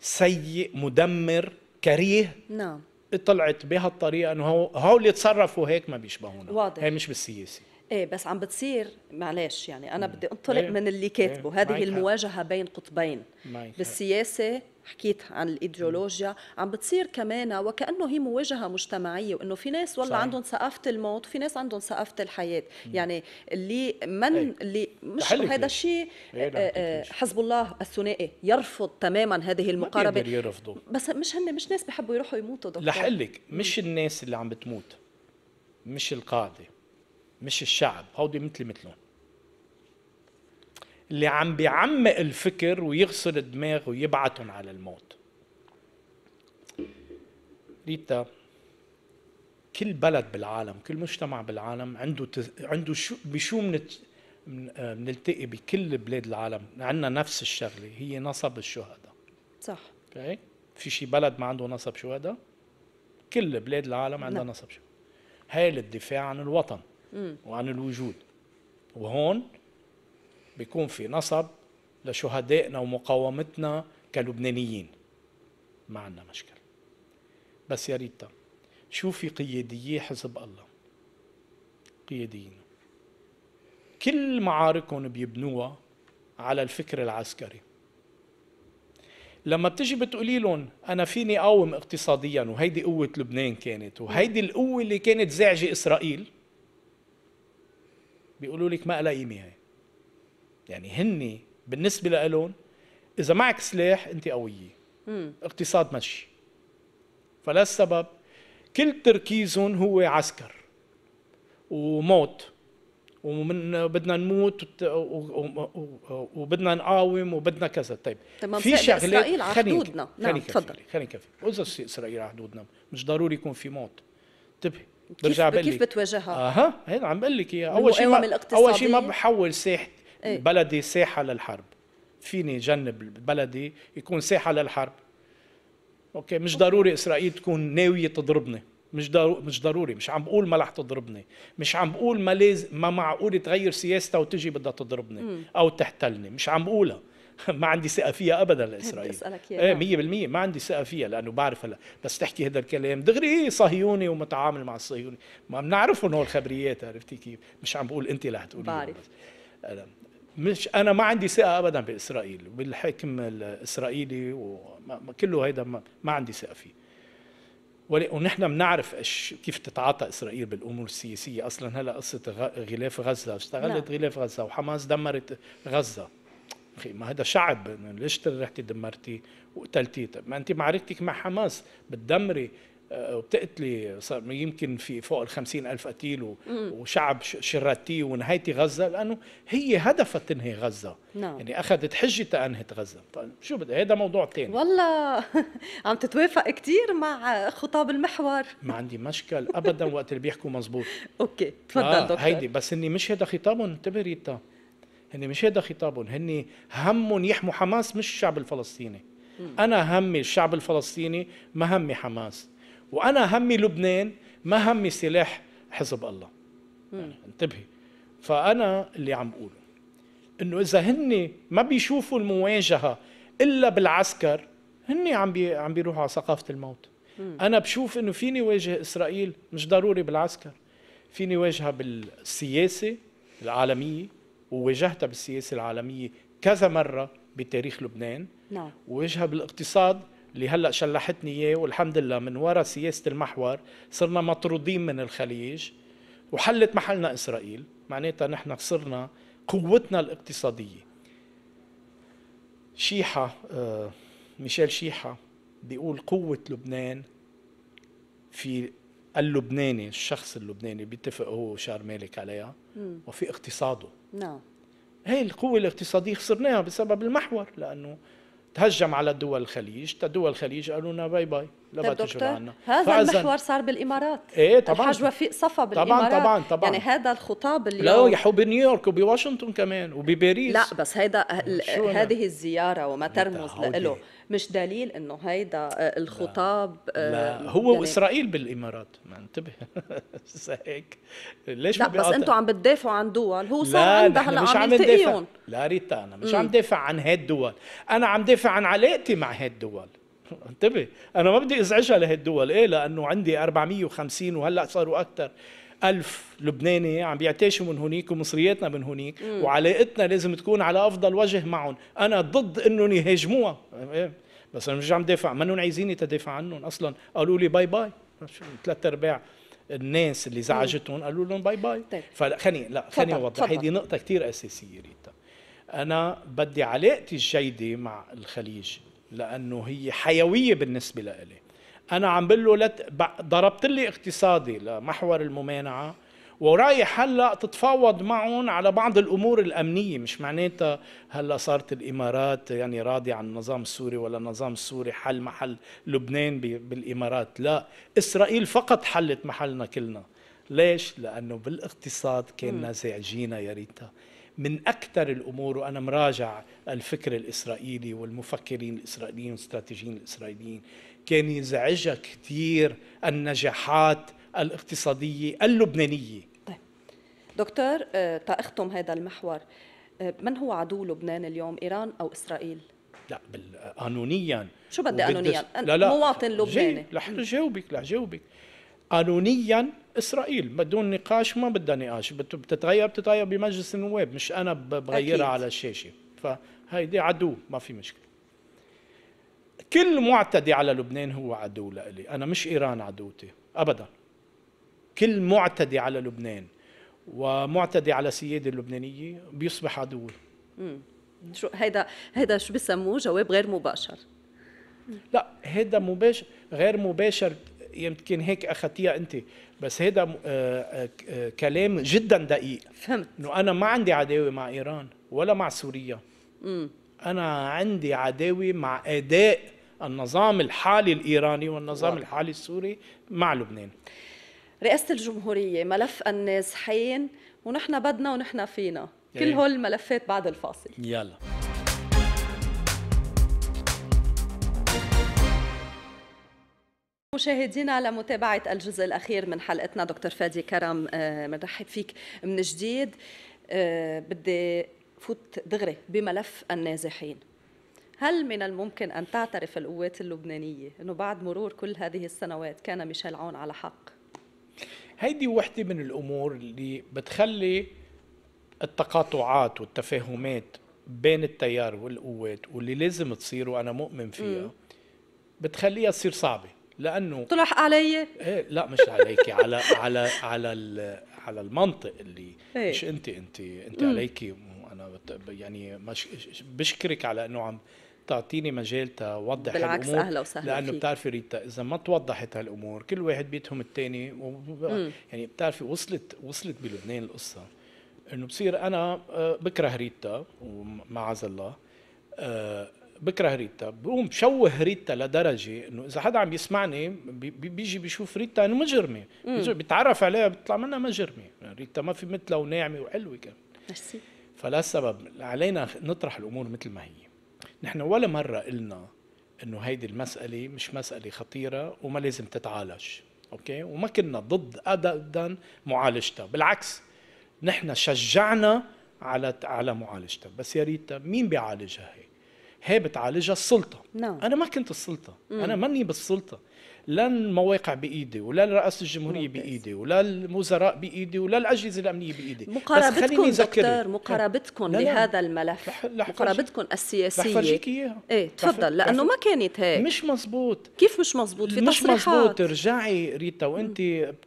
سيء مدمر كريه نعم طلعت بهالطريقه انه هو هو اللي تصرفوا هيك ما بيشبهونا واضح هي مش بالسياسه ايه بس عم بتصير معلش يعني انا بدي انطلق إيه؟ من اللي كاتبه إيه؟ هذه المواجهه بين قطبين بالسياسه حكيت عن الايديولوجيا عم بتصير كمان وكانه هي مواجهه مجتمعيه وانه في ناس والله صحيح. عندهم ثقافه الموت وفي ناس عندهم ثقافه الحياه م. يعني اللي من أي. اللي مش هذا الشيء إيه، آه، آه، حزب الله الثنائي يرفض تماما هذه المقاربه يرفضوا بس مش هن مش ناس بحبوا يروحوا يموتوا دكتور لحلك مش الناس اللي عم بتموت مش القاعده مش الشعب هودي مثلي مثلهم اللي عم بيعمق الفكر ويغسل الدماغ ويبعتهم على الموت ريتا كل بلد بالعالم كل مجتمع بالعالم عنده تز... عنده شو بشو منت... بنلتقي بكل بلاد العالم عندنا نفس الشغله هي نصب الشهداء صح اوكي في شي بلد ما عنده نصب شهداء كل بلاد العالم عندها نصب شهداء هاي للدفاع عن الوطن وعن الوجود وهون بيكون في نصب لشهدائنا ومقاومتنا كلبنانيين ما عندنا مشكلة بس يا ريتا شوفي قياديي حزب الله قياديين كل معاركهم بيبنوها على الفكر العسكري لما بتجي بتقولي لهم انا فيني اقاوم اقتصاديا وهيدي قوه لبنان كانت وهيدي القوه اللي كانت زعجه اسرائيل بيقولوا لك ما لها قيمه هي يعني هن بالنسبه لهم اذا معك سلاح انت قويه مم. اقتصاد ماشي فلا السبب كل تركيزهم هو عسكر وموت ومن بدنا نموت وبدنا نقاوم وبدنا كذا طيب تمام في شغله اسرائيل على حدودنا نعم تفضل خليني كفي واذا اسرائيل على حدودنا مش ضروري يكون في موت انتبهي برجع بقول كيف بتواجهها؟ اها هيدا عم بقول لك اياها اول شيء اول شيء ما بحول ساحه أي. بلدي ساحه للحرب فيني جنب بلدي يكون ساحه للحرب اوكي مش ضروري اسرائيل تكون ناويه تضربني مش ضروري مش ضروري مش عم بقول ما رح تضربني مش عم بقول ما لازم ما معقول تغير سياستها وتجي بدها تضربني او تحتلني مش عم بقولها ما عندي ثقه فيها ابدا لاسرائيل ايه 100% ما عندي ثقه فيها لانه بعرف هلا بس تحكي هذا الكلام دغري إيه، صهيوني ومتعامل مع الصهيوني ما بنعرفهم هول الخبريات عرفتي كيف مش عم بقول انت رح تقولي بعرف مش انا ما عندي ثقه ابدا باسرائيل بالحكم الاسرائيلي وكله هيدا ما عندي ثقه فيه ونحن بنعرف كيف تتعاطى اسرائيل بالامور السياسيه اصلا هلا قصه غلاف غزه اشتغلت نعم. غلاف غزه وحماس دمرت غزه اخي ما هذا شعب ليش رحتي دمرتي وقتلتي طيب، ما انت معركتك مع حماس بتدمري وبتقتلي صار يمكن في فوق ال ألف قتيل وشعب شراتي ونهايه غزة لأنه هي هدفها تنهي غزة نعم. يعني أخذت حجة أنهت غزة طيب، شو بدها هذا موضوع ثاني والله عم تتوافق كثير مع خطاب المحور ما عندي مشكل أبدا وقت اللي بيحكوا مزبوط أوكي تفضل آه دكتور هيدي بس إني مش هذا خطابهم انتبه ريتا هن مش هذا خطابهم هن همهم يحموا حماس مش الشعب الفلسطيني م. أنا همي الشعب الفلسطيني ما همي حماس وانا همي لبنان ما همي سلاح حزب الله يعني انتبهي فانا اللي عم بقوله انه اذا هن ما بيشوفوا المواجهه الا بالعسكر هن عم بي عم بيروحوا على ثقافه الموت مم. انا بشوف انه فيني واجه اسرائيل مش ضروري بالعسكر فيني واجهها بالسياسه العالميه وواجهتها بالسياسه العالميه كذا مره بتاريخ لبنان نعم واجهها بالاقتصاد اللي هلا شلحتني اياه والحمد لله من وراء سياسه المحور صرنا مطرودين من الخليج وحلت محلنا اسرائيل معناتها نحن خسرنا قوتنا الاقتصاديه شيحة آه، ميشيل شيحة بيقول قوة لبنان في اللبناني الشخص اللبناني بيتفق هو وشار مالك عليها وفي اقتصاده نعم هي القوة الاقتصادية خسرناها بسبب المحور لأنه تهجم على دول الخليج دول الخليج قالوا لنا باي باي لا طيب تجر عنا هذا المحور صار بالامارات ايه طبعا الحاج وفيق صفى بالامارات طبعا طبعا طبعا يعني هذا الخطاب اليوم لا يحو بنيويورك وبواشنطن كمان وبباريس لا بس هذا هذه الزياره وما ترمز له مش دليل انه هيدا آه، الخطاب آه، لا. لا. هو يعني واسرائيل بالامارات ما انتبه هيك ليش لا بس انتم عم بتدافعوا عن دول هو صار عندها هلا مش عم ندافع لا ريتا انا مش م. عم دافع عن هاي الدول انا عم دافع عن علاقتي مع هاي الدول انتبه انا ما بدي ازعجها لهي الدول ايه لانه عندي 450 وهلا صاروا اكثر ألف لبناني عم بيعتاشوا من هونيك ومصرياتنا من هونيك وعلاقتنا لازم تكون على أفضل وجه معهم أنا ضد أنهم يهاجموها إيه؟ بس أنا مش عم دافع منهم عايزيني تدافع عنهم أصلا قالوا لي باي باي ثلاث أرباع الناس اللي زعجتهم قالوا لهم باي باي طيب. فخليني لا خليني اوضح هذه نقطه كثير اساسيه ريتا انا بدي علاقتي الجيده مع الخليج لانه هي حيويه بالنسبه لإلي انا عم بقول له ضربت لي اقتصادي لمحور الممانعه ورايح هلا تتفاوض معهم على بعض الامور الامنيه مش معناتها هلا صارت الامارات يعني راضيه عن النظام السوري ولا النظام السوري حل محل لبنان بالامارات لا اسرائيل فقط حلت محلنا كلنا ليش لانه بالاقتصاد كنا زعجينا يا ريتا من اكثر الامور وانا مراجع الفكر الاسرائيلي والمفكرين الاسرائيليين والاستراتيجيين الاسرائيليين كان يزعجها كثير النجاحات الاقتصادية اللبنانية طيب دكتور تأختم آه، هذا المحور آه، من هو عدو لبنان اليوم إيران أو إسرائيل؟ لا قانونيا شو بدي قانونيا؟ لا لا مواطن لبناني رح جاوبك رح جاوبك قانونيا اسرائيل بدون نقاش ما بدها نقاش بتتغير بتتغير بمجلس النواب مش انا بغيرها أكيد. على الشاشه فهيدي عدو ما في مشكله كل معتدي على لبنان هو عدو لإلي أنا مش إيران عدوتي أبدا كل معتدي على لبنان ومعتدي على السيادة اللبنانية بيصبح عدوي شو هيدا هيدا شو بسموه جواب غير مباشر لا هيدا مباشر غير مباشر يمكن هيك اخذتيها انت بس هيدا آآ آه، آآ آه، آه، كلام جدا دقيق فهمت انه انا ما عندي عداوه مع ايران ولا مع سوريا مم. انا عندي عداوه مع اداء النظام الحالي الإيراني والنظام واضح. الحالي السوري مع لبنان رئاسة الجمهورية ملف الناس حين ونحن بدنا ونحن فينا كل إيه. هول الملفات بعد الفاصل يلا مشاهدينا لمتابعة الجزء الأخير من حلقتنا دكتور فادي كرم آه، بنرحب فيك من جديد آه، بدي فوت دغري بملف النازحين هل من الممكن أن تعترف القوات اللبنانية أنه بعد مرور كل هذه السنوات كان ميشيل عون على حق؟ هيدي وحدة من الأمور اللي بتخلي التقاطعات والتفاهمات بين التيار والقوات واللي لازم تصير وأنا مؤمن فيها م. بتخليها تصير صعبة لأنه طلع علي ايه لا مش عليك على على على على المنطق اللي ايه. مش أنت أنت أنت عليك وأنا يعني مش بشكرك على أنه عم بتعطيني مجال توضح بالعكس الامور اهلا وسهلا لانه بتعرفي ريتا اذا ما توضحت هالامور كل واحد بيتهم الثاني يعني بتعرفي وصلت وصلت بلبنان القصه انه بصير انا آه، بكره ريتا ومعاذ الله آه، بكره ريتا بقوم بشوه ريتا لدرجه انه اذا حدا عم يسمعني بيجي بيشوف ريتا انه مجرمه بيتعرف عليها بيطلع منها مجرمه ريتا ما في مثلها وناعمه وحلوه كمان ميرسي فلا سبب علينا نطرح الامور مثل ما هي نحن ولا مرة قلنا انه هيدي المسألة مش مسألة خطيرة وما لازم تتعالج اوكي وما كنا ضد ابدا معالجتها بالعكس نحن شجعنا على على معالجتها بس يا ريتا مين بيعالجها هي هي بتعالجها السلطة no. نعم. أنا ما كنت السلطة mm. أنا ماني بالسلطة لا المواقع بايدي ولا رئاسه الجمهوريه بايدي ولا الوزراء بايدي ولا الاجهزه الامنيه بايدي مقاربتكم دكتور مقاربتكم لهذا الملف مقاربتكم السياسيه رح اياها ايه تفضل لانه ما كانت هيك مش مزبوط كيف مش مزبوط في مش تصريحات مش مزبوط ارجعي ريتا وانت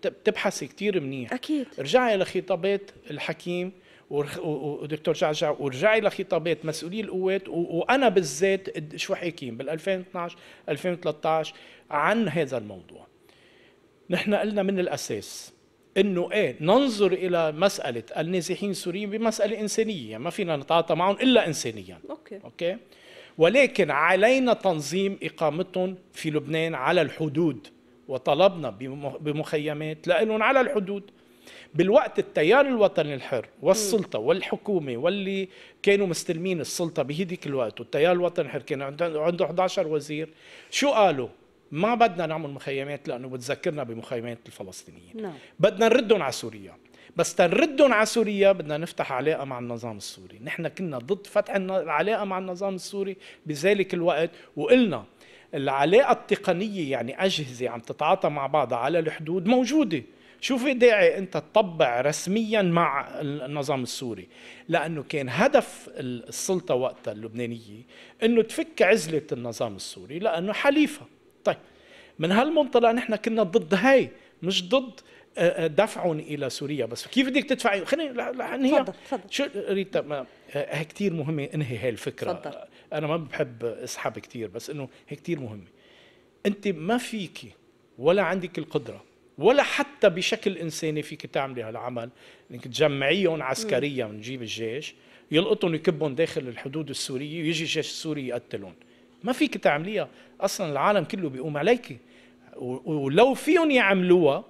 بتبحثي كثير منيح اكيد ارجعي لخطابات الحكيم ودكتور جعجع ورجعي لخطابات مسؤولي القوات وانا بالذات شو حاكيين بال 2012 2013 عن هذا الموضوع نحن قلنا من الاساس انه ايه ننظر الى مساله النازحين السوريين بمساله انسانيه يعني ما فينا نتعاطى معهم الا انسانيا اوكي اوكي ولكن علينا تنظيم اقامتهم في لبنان على الحدود وطلبنا بمخيمات لهم على الحدود بالوقت التيار الوطني الحر والسلطه والحكومه واللي كانوا مستلمين السلطه بهديك الوقت والتيار الوطني الحر كان عنده 11 وزير شو قالوا ما بدنا نعمل مخيمات لانه بتذكرنا بمخيمات الفلسطينيين نعم. بدنا نردهم على سوريا بس تنردهم على سوريا بدنا نفتح علاقه مع النظام السوري نحن كنا ضد فتح العلاقه مع النظام السوري بذلك الوقت وقلنا العلاقه التقنيه يعني اجهزه عم تتعاطى مع بعضها على الحدود موجوده شو في داعي انت تطبع رسميا مع النظام السوري لانه كان هدف السلطه وقتها اللبنانيه انه تفك عزله النظام السوري لانه حليفه طيب من هالمنطلق نحن كنا ضد هاي مش ضد آه، آه، دفعهم الى سوريا بس كيف بدك تدفعي خلينا رح انهي شو ريتا آه، هي كثير مهمه انهي هاي الفكره فضل. انا ما بحب اسحب كثير بس انه هي كثير مهمه انت ما فيكي ولا عندك القدره ولا حتى بشكل انساني فيك تعملي هالعمل انك تجمعيهم عسكريا نجيب الجيش يلقطهم يكبهم داخل الحدود السوريه ويجي الجيش السوري يقتلهم ما فيك تعمليها اصلا العالم كله بيقوم عليك ولو فيهم يعملوها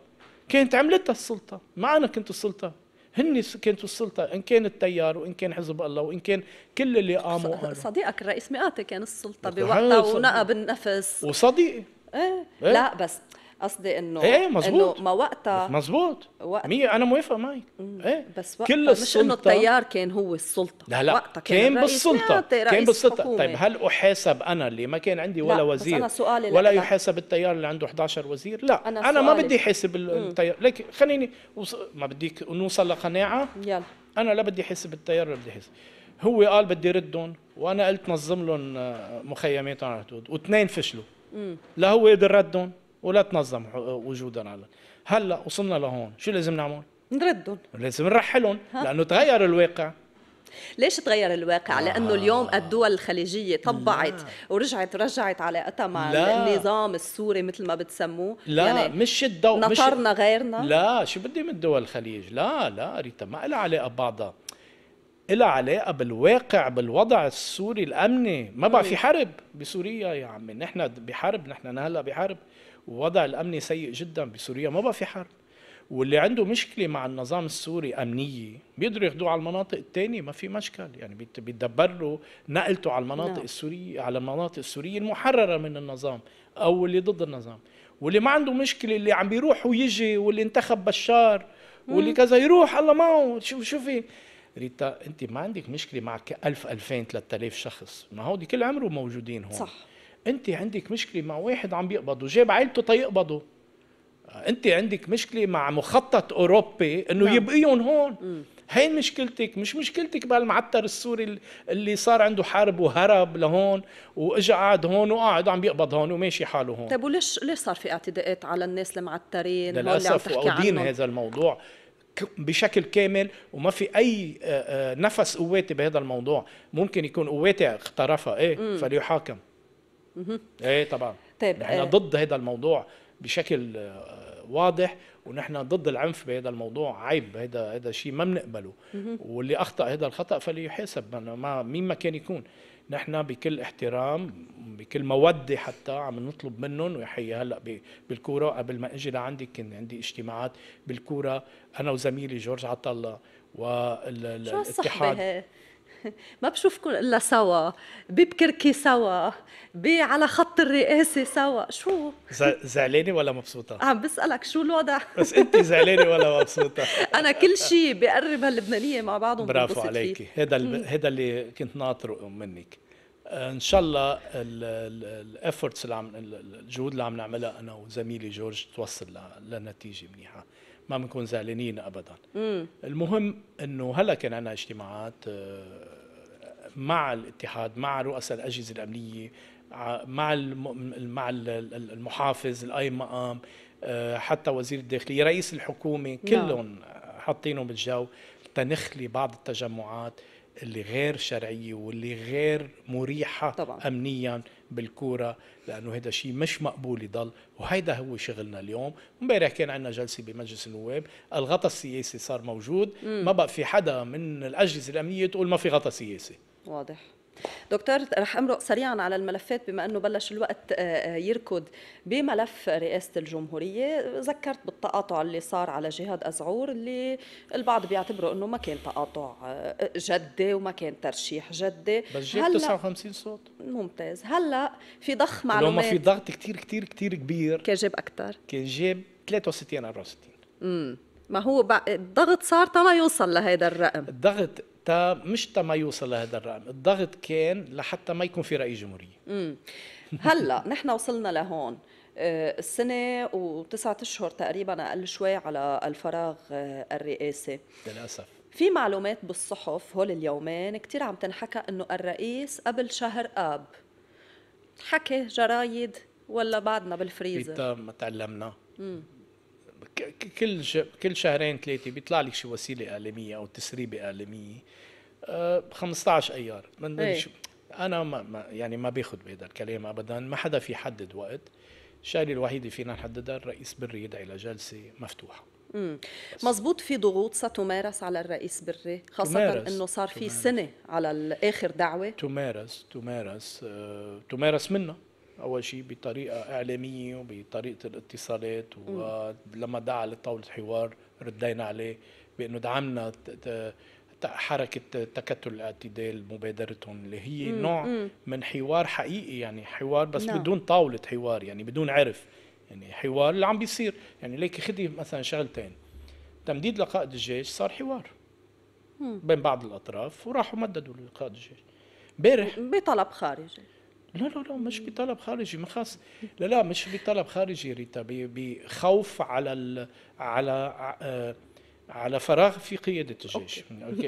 كانت عملتها السلطه ما انا كنت السلطه هن كانت السلطة إن كان التيار وإن كان حزب الله وإن كان كل اللي قاموا صديقك الرئيس مئاتي كان السلطة بوقتها ونقى بالنفس وصديقي إيه؟ إيه؟ لا بس قصدي انه ايه مزبوط انه ما وقتها مزبوط وقت مية انا موافق معك ايه بس وقتها كل مش انه التيار كان هو السلطه لا لا وقتها كان, كان بالسلطه كان بالسلطه حكومة. طيب هل احاسب انا اللي ما كان عندي ولا لا وزير بس أنا سؤالي ولا لا. يحاسب التيار اللي عنده 11 وزير لا انا, أنا ما بدي احاسب التيار لك خليني وص... ما بديك نوصل لقناعه يلا انا لا بدي حاسب التيار ولا بدي حاسب هو قال بدي ردهم وانا قلت نظم لهم آه، مخيمات على الحدود واثنين فشلوا لا هو قدر ردهم ولا تنظم وجودنا على هلا وصلنا لهون شو لازم نعمل نردهم لازم نرحلهم لانه تغير الواقع ليش تغير الواقع؟ آه. لأنه اليوم الدول الخليجية طبعت لا. ورجعت رجعت علاقتها مع لا. النظام السوري مثل ما بتسموه لا يعني مش الدو نطرنا مش... غيرنا لا شو بدي من دول الخليج؟ لا لا ريتا ما لها علاقة ببعضها لها علاقة بالواقع بالوضع السوري الأمني ما بقى في حرب بسوريا يا عمي نحن بحرب نحن هلا بحرب ووضع الامني سيء جدا بسوريا ما بقى في حرب واللي عنده مشكله مع النظام السوري امنيه بيقدروا ياخذوه على المناطق الثانيه ما في مشكل يعني بيتدبر له نقلته على المناطق لا. نعم. السوريه على المناطق السوريه المحرره من النظام او اللي ضد النظام واللي ما عنده مشكله اللي عم بيروح ويجي واللي انتخب بشار واللي كذا يروح الله معه شوف شوفي ريتا انت ما عندك مشكله مع 1000 2000 3000 شخص ما هودي كل عمره موجودين هون صح انت عندك مشكله مع واحد عم بيقبضه جاب عيلته تيقبضه انت عندك مشكله مع مخطط اوروبي انه نعم. يبقيهم هون م. هي مشكلتك مش مشكلتك بهالمعتر السوري اللي صار عنده حرب وهرب لهون واجا قعد هون وقعد عم بيقبض هون وماشي حاله هون طيب وليش ليش صار في اعتداءات على الناس المعترين للاسف واودين هذا الموضوع بشكل كامل وما في اي آه، آه، نفس قواتي بهذا الموضوع ممكن يكون قواتي اخترفها ايه فليحاكم ايه طبعا طيب احنا آه ضد هذا الموضوع بشكل آه، واضح ونحن ضد العنف بهذا الموضوع عيب هذا هذا شيء ما بنقبله واللي اخطا هذا الخطا فليحاسب ما مين ما كان يكون نحن بكل احترام بكل موده حتى عم نطلب منهم ويحيي هلا بالكوره قبل ما اجي لعندك كان عندي اجتماعات بالكوره انا وزميلي جورج عطله والاتحاد ما بشوفكم الا سوا ببكركي سوا على خط الرئاسه سوا شو زعلانه ولا مبسوطه عم بسالك شو الوضع بس انت زعلانه ولا مبسوطه انا كل شيء بقرب هاللبنانيه مع بعضهم برافو عليكي هذا هذا اللي كنت ناطره منك ان شاء الله الافورتس اللي عم الجهود اللي عم نعملها انا وزميلي جورج توصل لنتيجه منيحه ما بنكون زعلانين ابدا مم. المهم انه هلا كان عندنا اجتماعات آه، مع الاتحاد مع رؤساء الاجهزه الامنيه مع مع المحافظ الاي مقام آه، حتى وزير الداخليه رئيس الحكومه نعم. كلهم حاطينهم بالجو تنخلي بعض التجمعات اللي غير شرعيه واللي غير مريحه طبعا. امنيا بالكوره لانه هذا شيء مش مقبول يضل وهيدا هو شغلنا اليوم امبارح كان عندنا جلسه بمجلس النواب الغطاء السياسي صار موجود مم. ما بقى في حدا من الاجهزه الامنيه تقول ما في غطاء سياسي واضح دكتور رح امرق سريعا على الملفات بما انه بلش الوقت آه، آه، يركض بملف رئاسه الجمهوريه ذكرت بالتقاطع اللي صار على جهاد ازعور اللي البعض بيعتبره انه ما كان تقاطع آه، جدي وما كان ترشيح جدي بس جاب 59 صوت ممتاز هلا في ضخ معلومات لو ما في ضغط كثير كثير كثير كبير كان جاب اكثر كان جاب 63 64 امم ما هو الضغط صار تما يوصل لهذا الرقم الضغط تا مش تا ما يوصل لهذا الرقم الضغط كان لحتى ما يكون في رأي جمهورية هلا نحن وصلنا لهون آه، السنة وتسعة أشهر تقريبا أقل شوي على الفراغ آه، الرئاسي للأسف في معلومات بالصحف هول اليومين كتير عم تنحكى انه الرئيس قبل شهر اب حكي جرايد ولا بعدنا بالفريزر ما تعلمنا كل كل شهرين ثلاثه بيطلع لك شي وسيله اعلاميه او تسريبه اعلاميه 15 آه، ايار من إيه. انا ما يعني ما باخذ بهذا الكلام ابدا ما حدا في حدد وقت الشغله الوحيده فينا نحددها الرئيس بري يدعي لجلسه مفتوحه مزبوط في ضغوط ستمارس على الرئيس بري خاصة تمارس. أنه صار في سنة على آخر دعوة تمارس تمارس آه، تمارس منا اول شيء بطريقه اعلاميه وبطريقه الاتصالات ولما دعا لطاوله حوار ردينا عليه بانه دعمنا حركه تكتل الاعتدال مبادرتهم اللي هي مم. نوع مم. من حوار حقيقي يعني حوار بس نعم. بدون طاوله حوار يعني بدون عرف يعني حوار اللي عم بيصير يعني ليك خدي مثلا شغلتين تمديد لقائد الجيش صار حوار مم. بين بعض الاطراف وراحوا مددوا لقائد الجيش امبارح بطلب خارجي لا لا لا مش بطلب خارجي ما خاص لا لا مش بطلب خارجي ريتا بخوف على ال على آه، على فراغ في قياده الجيش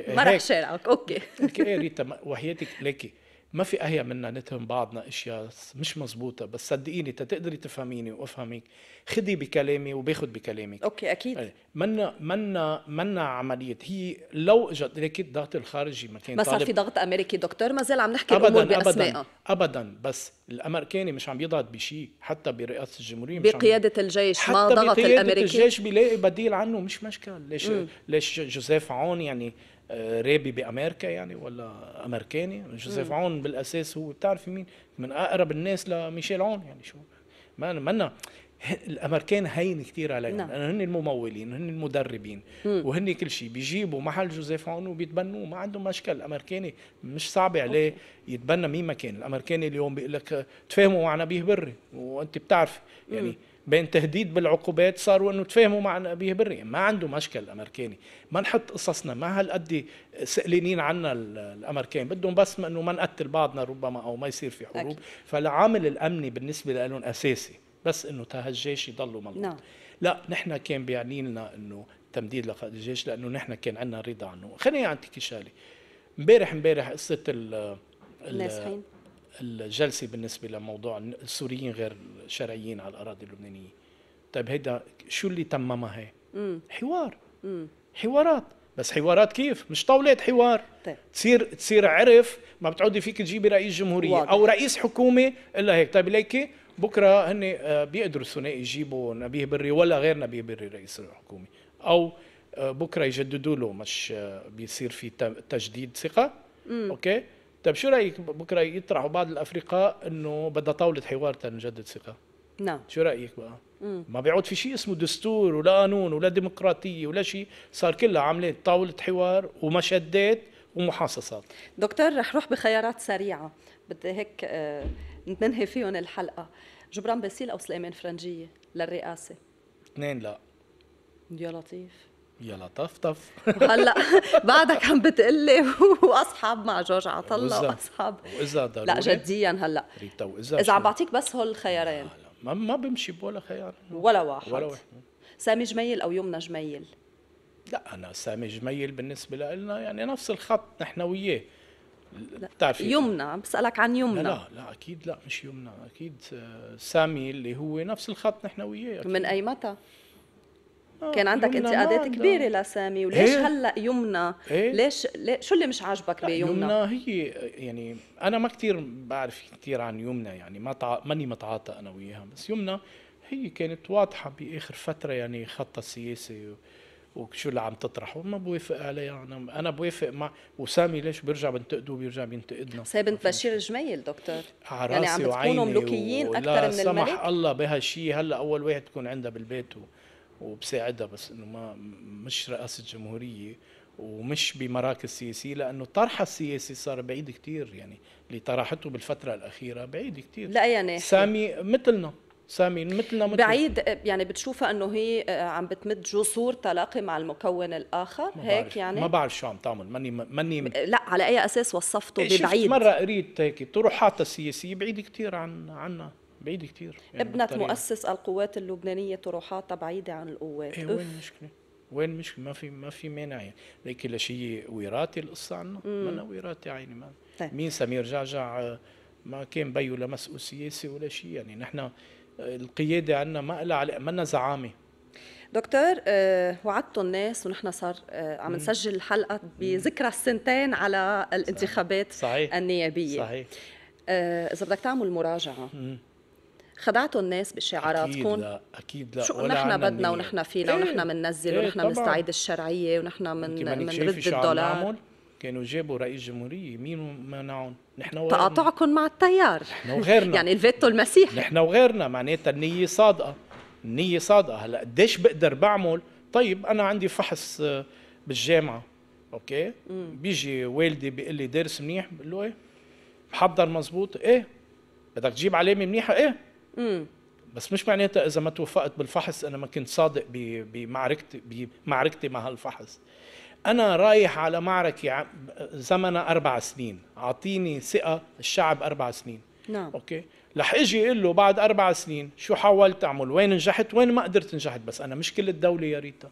ما راح شارعك اوكي, أوكي. ريتا وحياتك لك ما في أهيا منا نتهم بعضنا أشياء مش مزبوطة بس صدقيني تتقدري تفهميني وأفهمك خدي بكلامي وباخد بكلامك أوكي أكيد منا منا منا عملية هي لو اجت لك الضغط الخارجي ما كان ما صار في ضغط أمريكي دكتور ما زال عم نحكي أبداً الأمور بأسمائها أبدا أبدا بس الأمريكاني مش عم يضغط بشيء حتى برئاسة الجمهورية مش بقيادة عم... الجيش ما ضغط الامريكي بقيادة الجيش بيلاقي بديل عنه مش مشكل ليش م. ليش جوزيف عون يعني رابي بامريكا يعني ولا امريكاني جوزيف عون بالاساس هو بتعرفي مين من اقرب الناس لميشيل عون يعني شو ما منا الامريكان هين كثير عليهم نعم. لانه هن الممولين هن المدربين وهن كل شيء بيجيبوا محل جوزيف عون وبيتبنوه ما عندهم مشكل الامريكاني مش صعب عليه أوكي. يتبنى مين ما كان الامريكاني اليوم بيقول لك تفاهموا معنا بيه بري وانت بتعرفي يعني مم. بين تهديد بالعقوبات صاروا انه تفاهموا مع نبيه بري ما عنده مشكل الامريكاني ما نحط قصصنا ما هالقد سئلينين عنا الامريكان بدهم بس انه ما نقتل بعضنا ربما او ما يصير في حروب أكيد. فالعامل الامني بالنسبه لهم اساسي بس انه تهالجيش يضلوا ملعوب نعم. لا نحن كان بيعني لنا انه تمديد لقائد الجيش لانه نحن كان عندنا رضا عنه خليني اعطيك شغله امبارح امبارح قصه النازحين الجلسه بالنسبه لموضوع السوريين غير الشرعيين على الاراضي اللبنانيه طيب هيدا شو اللي تممها هي حوار مم. حوارات بس حوارات كيف مش طاولات حوار طيب. تصير تصير عرف ما بتعودي فيك تجيبي رئيس جمهوريه واضح. او رئيس حكومه الا هيك طيب ليكي بكره هن آه، بيقدروا الثنائي يجيبوا نبيه بري ولا غير نبيه بري رئيس الحكومه او آه، بكره يجددوا له مش آه، بيصير في تجديد ثقه مم. اوكي طيب شو رايك بكره يطرحوا بعض الافرقاء انه بدها طاوله حوار تنجدد ثقه نعم شو رايك بقى مم. ما بيعود في شيء اسمه دستور ولا قانون ولا ديمقراطيه ولا شيء صار كلها عاملين طاوله حوار ومشدات ومحاصصات دكتور رح روح بخيارات سريعه بدي هيك آه ننهي فيهم الحلقه جبران باسيل او سليمان فرنجيه للرئاسه اثنين لا يا لطيف يا لطفطف هلا بعدك عم بتقلي واصحاب مع جورج عطله واصحاب واذا ضروري لا جديا هلا ريتا واذا اذا عم بعطيك بس هول الخيارين ما ما بمشي بولا خيار ولا واحد ولا واحد سامي جميل او يمنى جميل لا انا سامي جميل بالنسبه لنا يعني نفس الخط نحن وياه بتعرفي يمنى بسالك عن يمنى لا, لا لا اكيد لا مش يمنى اكيد آه، سامي اللي هو نفس الخط نحن وياه من اي متى؟ آه، كان عندك انتقادات كبيره لسامي وليش هلا يمنى إيه؟ ليش لي شو اللي مش عاجبك بيمنى يمنى هي يعني انا ما كثير بعرف كثير عن يمنى يعني ما ماني متعاطى انا وياها بس يمنى هي كانت واضحه باخر فتره يعني خطها السياسي و... وشو اللي عم تطرحه ما بوافق عليها انا انا بوافق مع وسامي ليش بيرجع بنتقده وبيرجع بينتقدنا سي بنت بشير جميل دكتور على يعني عم تكونوا ملوكيين اكثر من الملك سمح الله بهالشيء هلا اول واحد تكون عندها بالبيت و... وبساعدها بس انه ما مش رئاسه جمهوريه ومش بمراكز سياسيه لانه طرحها السياسي صار بعيد كثير يعني اللي طرحته بالفتره الاخيره بعيد كثير لا يعني سامي مثلنا سامي مثلنا مثل بعيد يعني بتشوفها انه هي آه، عم بتمد جسور تلاقي مع المكون الاخر ما هيك بعرف. يعني ما بعرف شو عم تعمل ماني ماني لا على اي اساس وصفته إيه، ببعيد مره قريت هيك طروحاتها السياسيه بعيد كثير عن عنا بعيد كثير يعني ابنة بالطريقة. مؤسس القوات اللبنانية طروحاتها بعيدة عن القوات إيه وين المشكلة؟ وين المشكلة؟ ما في ما في مانع يعني، لكن لشيء وراثي القصة عنا، ما وراثي عيني ما طيب. مين سمير جعجع ما كان بيو لا مسؤول سياسي ولا شيء يعني نحن القيادة عنا ما لها علاقة منا زعامة دكتور آه، وعدتوا الناس ونحن صار آه، عم نسجل الحلقة بذكرى السنتين على الانتخابات صحيح. النيابية صحيح آه، إذا بدك تعمل مراجعة مم. خدعتوا الناس بشعاراتكم اكيد لا اكيد لا شو نحن بدنا ونحن فينا ايه ونحن بننزل ايه ونحن بنستعيد الشرعيه ونحن من من رد الدولار كانوا جابوا رئيس جمهورية مين منعهم؟ نحن تقاطعكم مع التيار نحن وغيرنا يعني الفيتو المسيحي نحن وغيرنا معناتها النية صادقة النية صادقة هلا قديش بقدر بعمل؟ طيب أنا عندي فحص آه، بالجامعة أوكي؟ مم. بيجي والدي بيقول لي دارس منيح بقول له إيه محضر مزبوط إيه بدك تجيب علامة منيحة إيه بس مش معناتها اذا ما توفقت بالفحص انا ما كنت صادق بمعركتي بمعركتي مع هالفحص انا رايح على معركه زمنها اربع سنين اعطيني ثقه الشعب اربع سنين نعم اوكي رح اجي اقول له بعد اربع سنين شو حاولت اعمل وين نجحت وين ما قدرت نجحت بس انا مش كل الدوله يا ريتا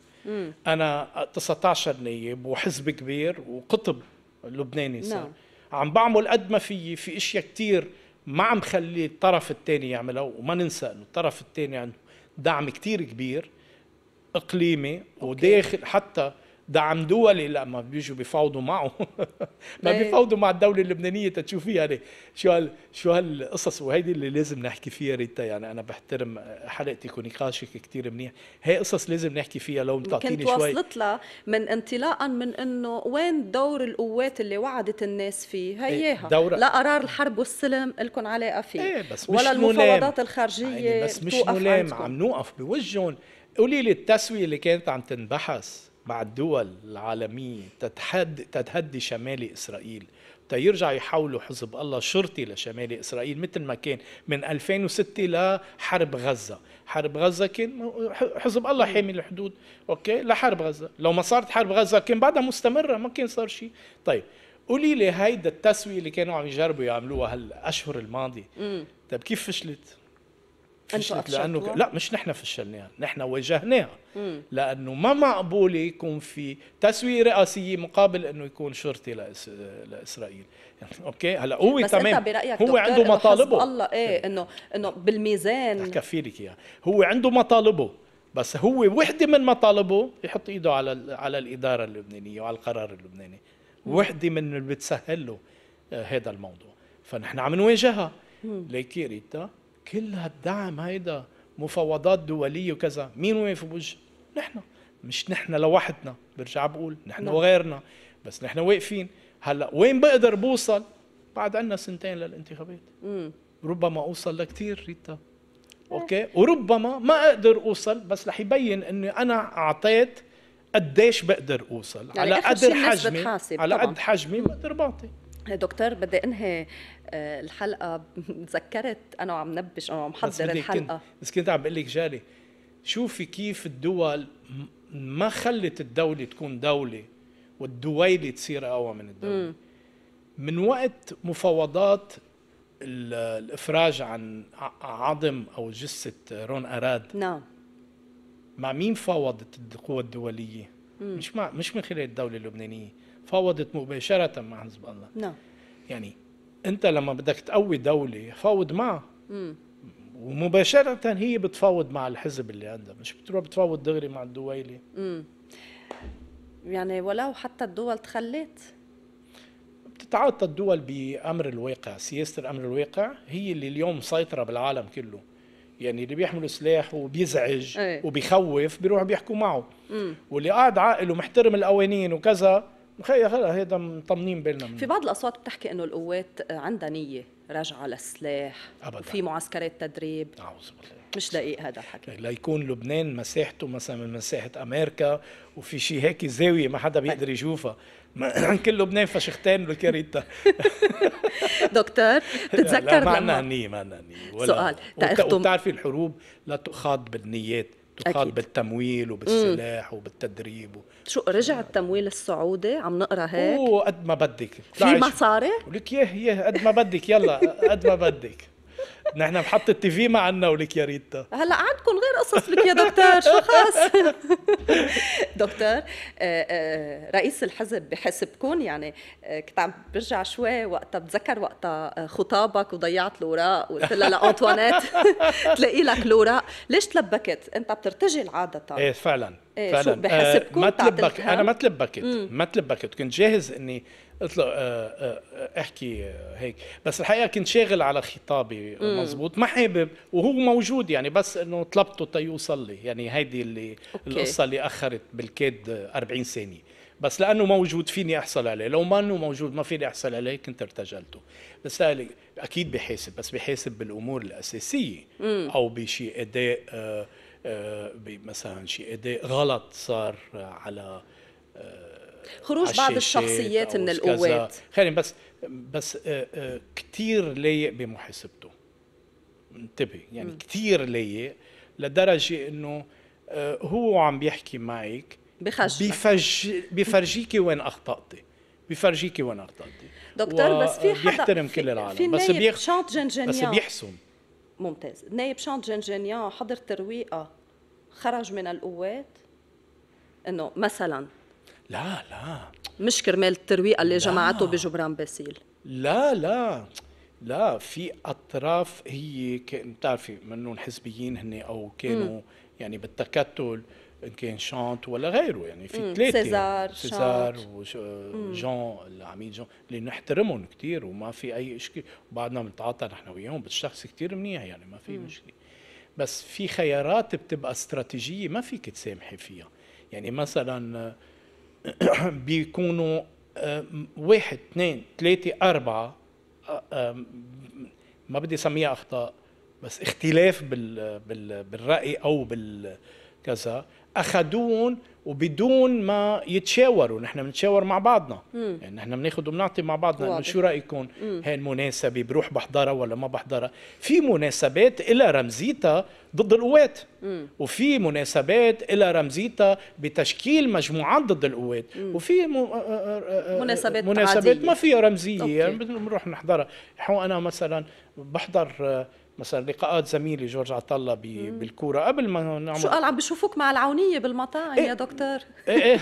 انا 19 نايب وحزب كبير وقطب لبناني صار نعم. عم بعمل قد ما فيي في اشياء كثير ما عم خلي الطرف الثاني يعملها وما ننسى انه الطرف الثاني عنده دعم كتير كبير اقليمي وداخل حتى دعم دولي لا ما بيجوا بيفاوضوا معه ما طيب. بيفاوضوا مع الدوله اللبنانيه تشوفيها يعني شو هال شو هالقصص وهيدي اللي لازم نحكي فيها ريتا يعني انا بحترم حلقتك ونقاشك كثير منيح هي قصص لازم نحكي فيها لو بتعطيني شوي كنت وصلت لها من انطلاقا من انه وين دور القوات اللي وعدت الناس فيه هيها إيه، دورة. لا قرار الحرب والسلم لكم علاقه فيه إيه بس مش ولا المفاوضات الخارجيه يعني بس مش ملام عم نوقف بوجهن قولي لي التسويه اللي كانت عم تنبحث مع الدول العالمية تتحد تتهدي شمالي إسرائيل تيرجع يحولوا حزب الله شرطي لشمال إسرائيل مثل ما كان من 2006 لحرب غزة حرب غزة كان حزب الله حامي الحدود أوكي لحرب غزة لو ما صارت حرب غزة كان بعدها مستمرة ما كان صار شيء طيب قولي لي هيدا التسوية اللي كانوا عم يجربوا يعملوها هالأشهر الماضية طيب كيف فشلت؟ فشلت لانه ك... لا مش نحن فشلناها نحن واجهناها لانه ما مقبول يكون في تسويه رئاسيه مقابل انه يكون شرطي لإس... لاسرائيل يعني اوكي هلا هو بس تمام انت برأيك هو عنده مطالبه الله ايه يعني انه انه بالميزان كفيلك اياها هو عنده مطالبه بس هو وحده من مطالبه يحط ايده على على الاداره اللبنانيه وعلى القرار اللبناني وحده من اللي بتسهل له آه، هذا الموضوع فنحن عم نواجهها ليكي ريتا كل هالدعم هيدا مفاوضات دولية وكذا مين في بوجه نحن مش نحن لوحدنا برجع بقول نحن نعم. وغيرنا بس نحن واقفين هلا وين بقدر بوصل بعد عنا سنتين للانتخابات مم. ربما اوصل لكثير ريتا إيه. اوكي وربما ما اقدر اوصل بس رح يبين اني انا اعطيت قديش بقدر اوصل يعني على قد حجمي على قد حجمي بقدر بعطي دكتور بدي انهي آه، الحلقه تذكرت انا وعم نبش انا وعم حضر الحلقه بس كنت عم بقول لك جاري شوفي كيف الدول ما خلت الدوله تكون دوله والدويله تصير اقوى من الدوله من وقت مفاوضات الافراج عن عظم او جثه رون اراد نعم مع مين فاوضت القوى الدوليه؟ مم. مش مع مش من خلال الدوله اللبنانيه فاوضت مباشره مع حزب الله نعم يعني انت لما بدك تقوي دوله فاوض معها ومباشره هي بتفاوض مع الحزب اللي عندها مش بتروح بتفاوض دغري مع الدويله امم يعني ولو حتى الدول تخلت بتتعاطى الدول بامر الواقع سياسه الامر الواقع هي اللي اليوم مسيطره بالعالم كله يعني اللي بيحملوا سلاح وبيزعج ايه. وبيخوف بيروح بيحكوا معه مم. واللي قاعد عاقل ومحترم القوانين وكذا خي هلا هيدا مطمنين بالنا في بعض الاصوات بتحكي انه القوات عندها نيه راجعه للسلاح ابدا في معسكرات تدريب اعوذ بالله مش دقيق هذا الحكي طيب، ليكون لبنان مساحته مثلا من مساحه امريكا وفي شيء هيك زاويه ما حدا بيقدر طيب. يشوفها عن كل لبنان فشختان بالكاريتا دكتور بتتذكر لا ما عندنا هنيه ما عندنا هنيه سؤال وبتعرفي الحروب لا تخاض بالنيات أكيد. بالتمويل وبالسلاح مم. وبالتدريب و... شو رجع التمويل السعودي عم نقرا هيك اوه قد ما بدك في مصاري؟ لك ياه ياه قد ما بدك يلا قد ما بدك نحن بحط التي في ما عندنا ولك يا ريتا هلا عندكم غير قصص لك يا دكتور شو خاص دكتور آه، آه، رئيس الحزب بحسبكم يعني آه، كنت عم برجع شوي وقتها بتذكر وقتها خطابك وضيعت الاوراق وقلت لها لانطوانيت تلاقي لك الاوراق ليش تلبكت انت بترتجل عاده ايه فعلا ايه فعلا شو بحسبكم ما تلبك انا ما تلبكت ما تلبكت كنت جاهز اني قلت له آه، آه، آه، احكي هيك بس الحقيقه كنت شاغل على خطابي مزبوط ما حابب وهو موجود يعني بس انه طلبته تيوصل لي يعني هيدي اللي أوكي. القصه اللي اخرت بالكاد 40 ثانيه بس لانه موجود فيني احصل عليه لو ما انه موجود ما فيني احصل عليه كنت ارتجلته بس اكيد بحاسب بس بحاسب بالامور الاساسيه مم. او بشيء اداء مثلا شيء اداء غلط صار على خروج بعض الشخصيات من القوات خلينا بس بس آه، آه، كثير لايق بمحاسبته انتبه يعني كثير لايق لدرجه انه آه، هو عم بيحكي معك بخجل بفج... بفرجيكي وين اخطاتي بفرجيكي وين اخطاتي دكتور و... بس في حدا بيحترم كل العالم في بس بيخ... شانت بس بيحسن ممتاز نايب شانت جنجنيان حضر ترويقه خرج من القوات انه مثلا لا لا مش كرمال الترويقه اللي جمعته بجبران باسيل لا لا لا في اطراف هي بتعرفي منهم حزبيين هن او كانوا م. يعني بالتكتل ان كان شانت ولا غيره يعني في ثلاثه سيزار سيزار وجون العميد جون اللي نحترمهم كثير وما في اي اشكال وبعدنا بنتعاطى نحن وياهم بالشخص كثير منيح يعني ما في مشكله بس في خيارات بتبقى استراتيجيه ما فيك تسامحي فيها يعني مثلا بيكونوا واحد اثنين ثلاثة أربعة ما بدي أسميها أخطاء بس اختلاف بال بالرأي أو بالكذا كذا اخذوهم وبدون ما يتشاوروا نحن بنتشاور مع بعضنا مم. يعني نحن بناخذ وبنعطي مع بعضنا انه شو رايكم هاي المناسبه بروح بحضرها ولا ما بحضرها في مناسبات إلى رمزيتها ضد القوات مم. وفي مناسبات إلى رمزيتها بتشكيل مجموعات ضد القوات مم. وفي م... مناسبات مناسبات عادية. ما فيها رمزيه أوكي. يعني بنروح نحضرها انا مثلا بحضر مثلا لقاءات زميلي جورج عطلة بالكورة قبل ما نعمل شو قال عم بشوفوك مع العونية بالمطاعم إيه يا دكتور ايه ايه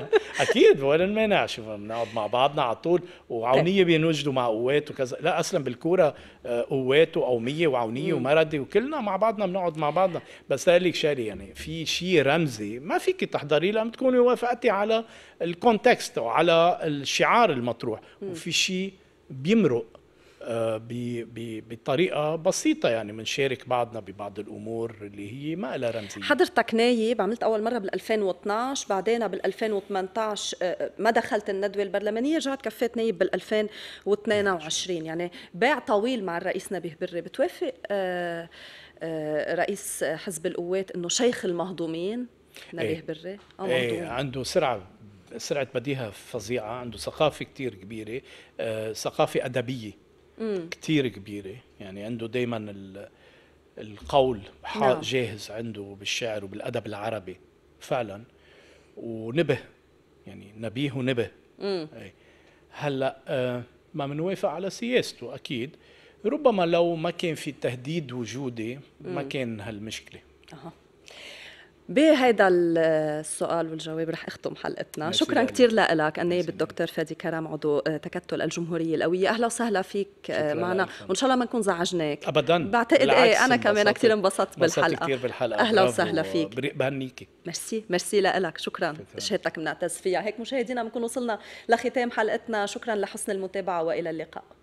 اكيد ولا المانع شوف بنقعد مع بعضنا على طول وعونية بينوجدوا مع قوات وكذا لا اصلا بالكورة آه، قوات وقومية وعونية ومردي وكلنا مع بعضنا بنقعد مع بعضنا بس لك شاري يعني في شيء رمزي ما فيك تحضري لما تكوني وافقتي على الكونتكست وعلى الشعار المطروح وفي شيء بيمرق آه، بطريقه بسيطه يعني بنشارك بعضنا ببعض الامور اللي هي ما لها رمزيه حضرتك نايب عملت اول مره بال 2012 بعدين بال 2018 آه، ما دخلت الندوه البرلمانيه رجعت كفيت نايب بال 2022 يعني باع طويل مع الرئيس نبيه بري بتوافق آه، رئيس حزب القوات انه شيخ المهضومين نبيه ايه بري ايه عنده سرعه سرعه بديهه فظيعه عنده ثقافه كتير كبيره ثقافه ادبيه كثير كبيره يعني عنده دائما القول نعم. جاهز عنده بالشعر وبالادب العربي فعلا ونبه يعني نبيه ونبه هلا آه، ما بنوافق على سياسته اكيد ربما لو ما كان في تهديد وجودي ما كان هالمشكله أه. بهيدا السؤال والجواب رح اختم حلقتنا شكرا كثير لك النائب الدكتور فادي كرم عضو آه، تكتل الجمهوريه القويه اهلا وسهلا فيك آه، معنا وان شاء الله ما نكون زعجناك ابدا بعتقد ايه انا كمان كثير انبسطت بالحلقه كثير بالحلقه اهلا وسهلا فيك بهنيكي ميرسي ميرسي لك شكرا شهادتك بنعتز فيها هيك مشاهدينا بنكون وصلنا لختام حلقتنا شكرا لحسن المتابعه والى اللقاء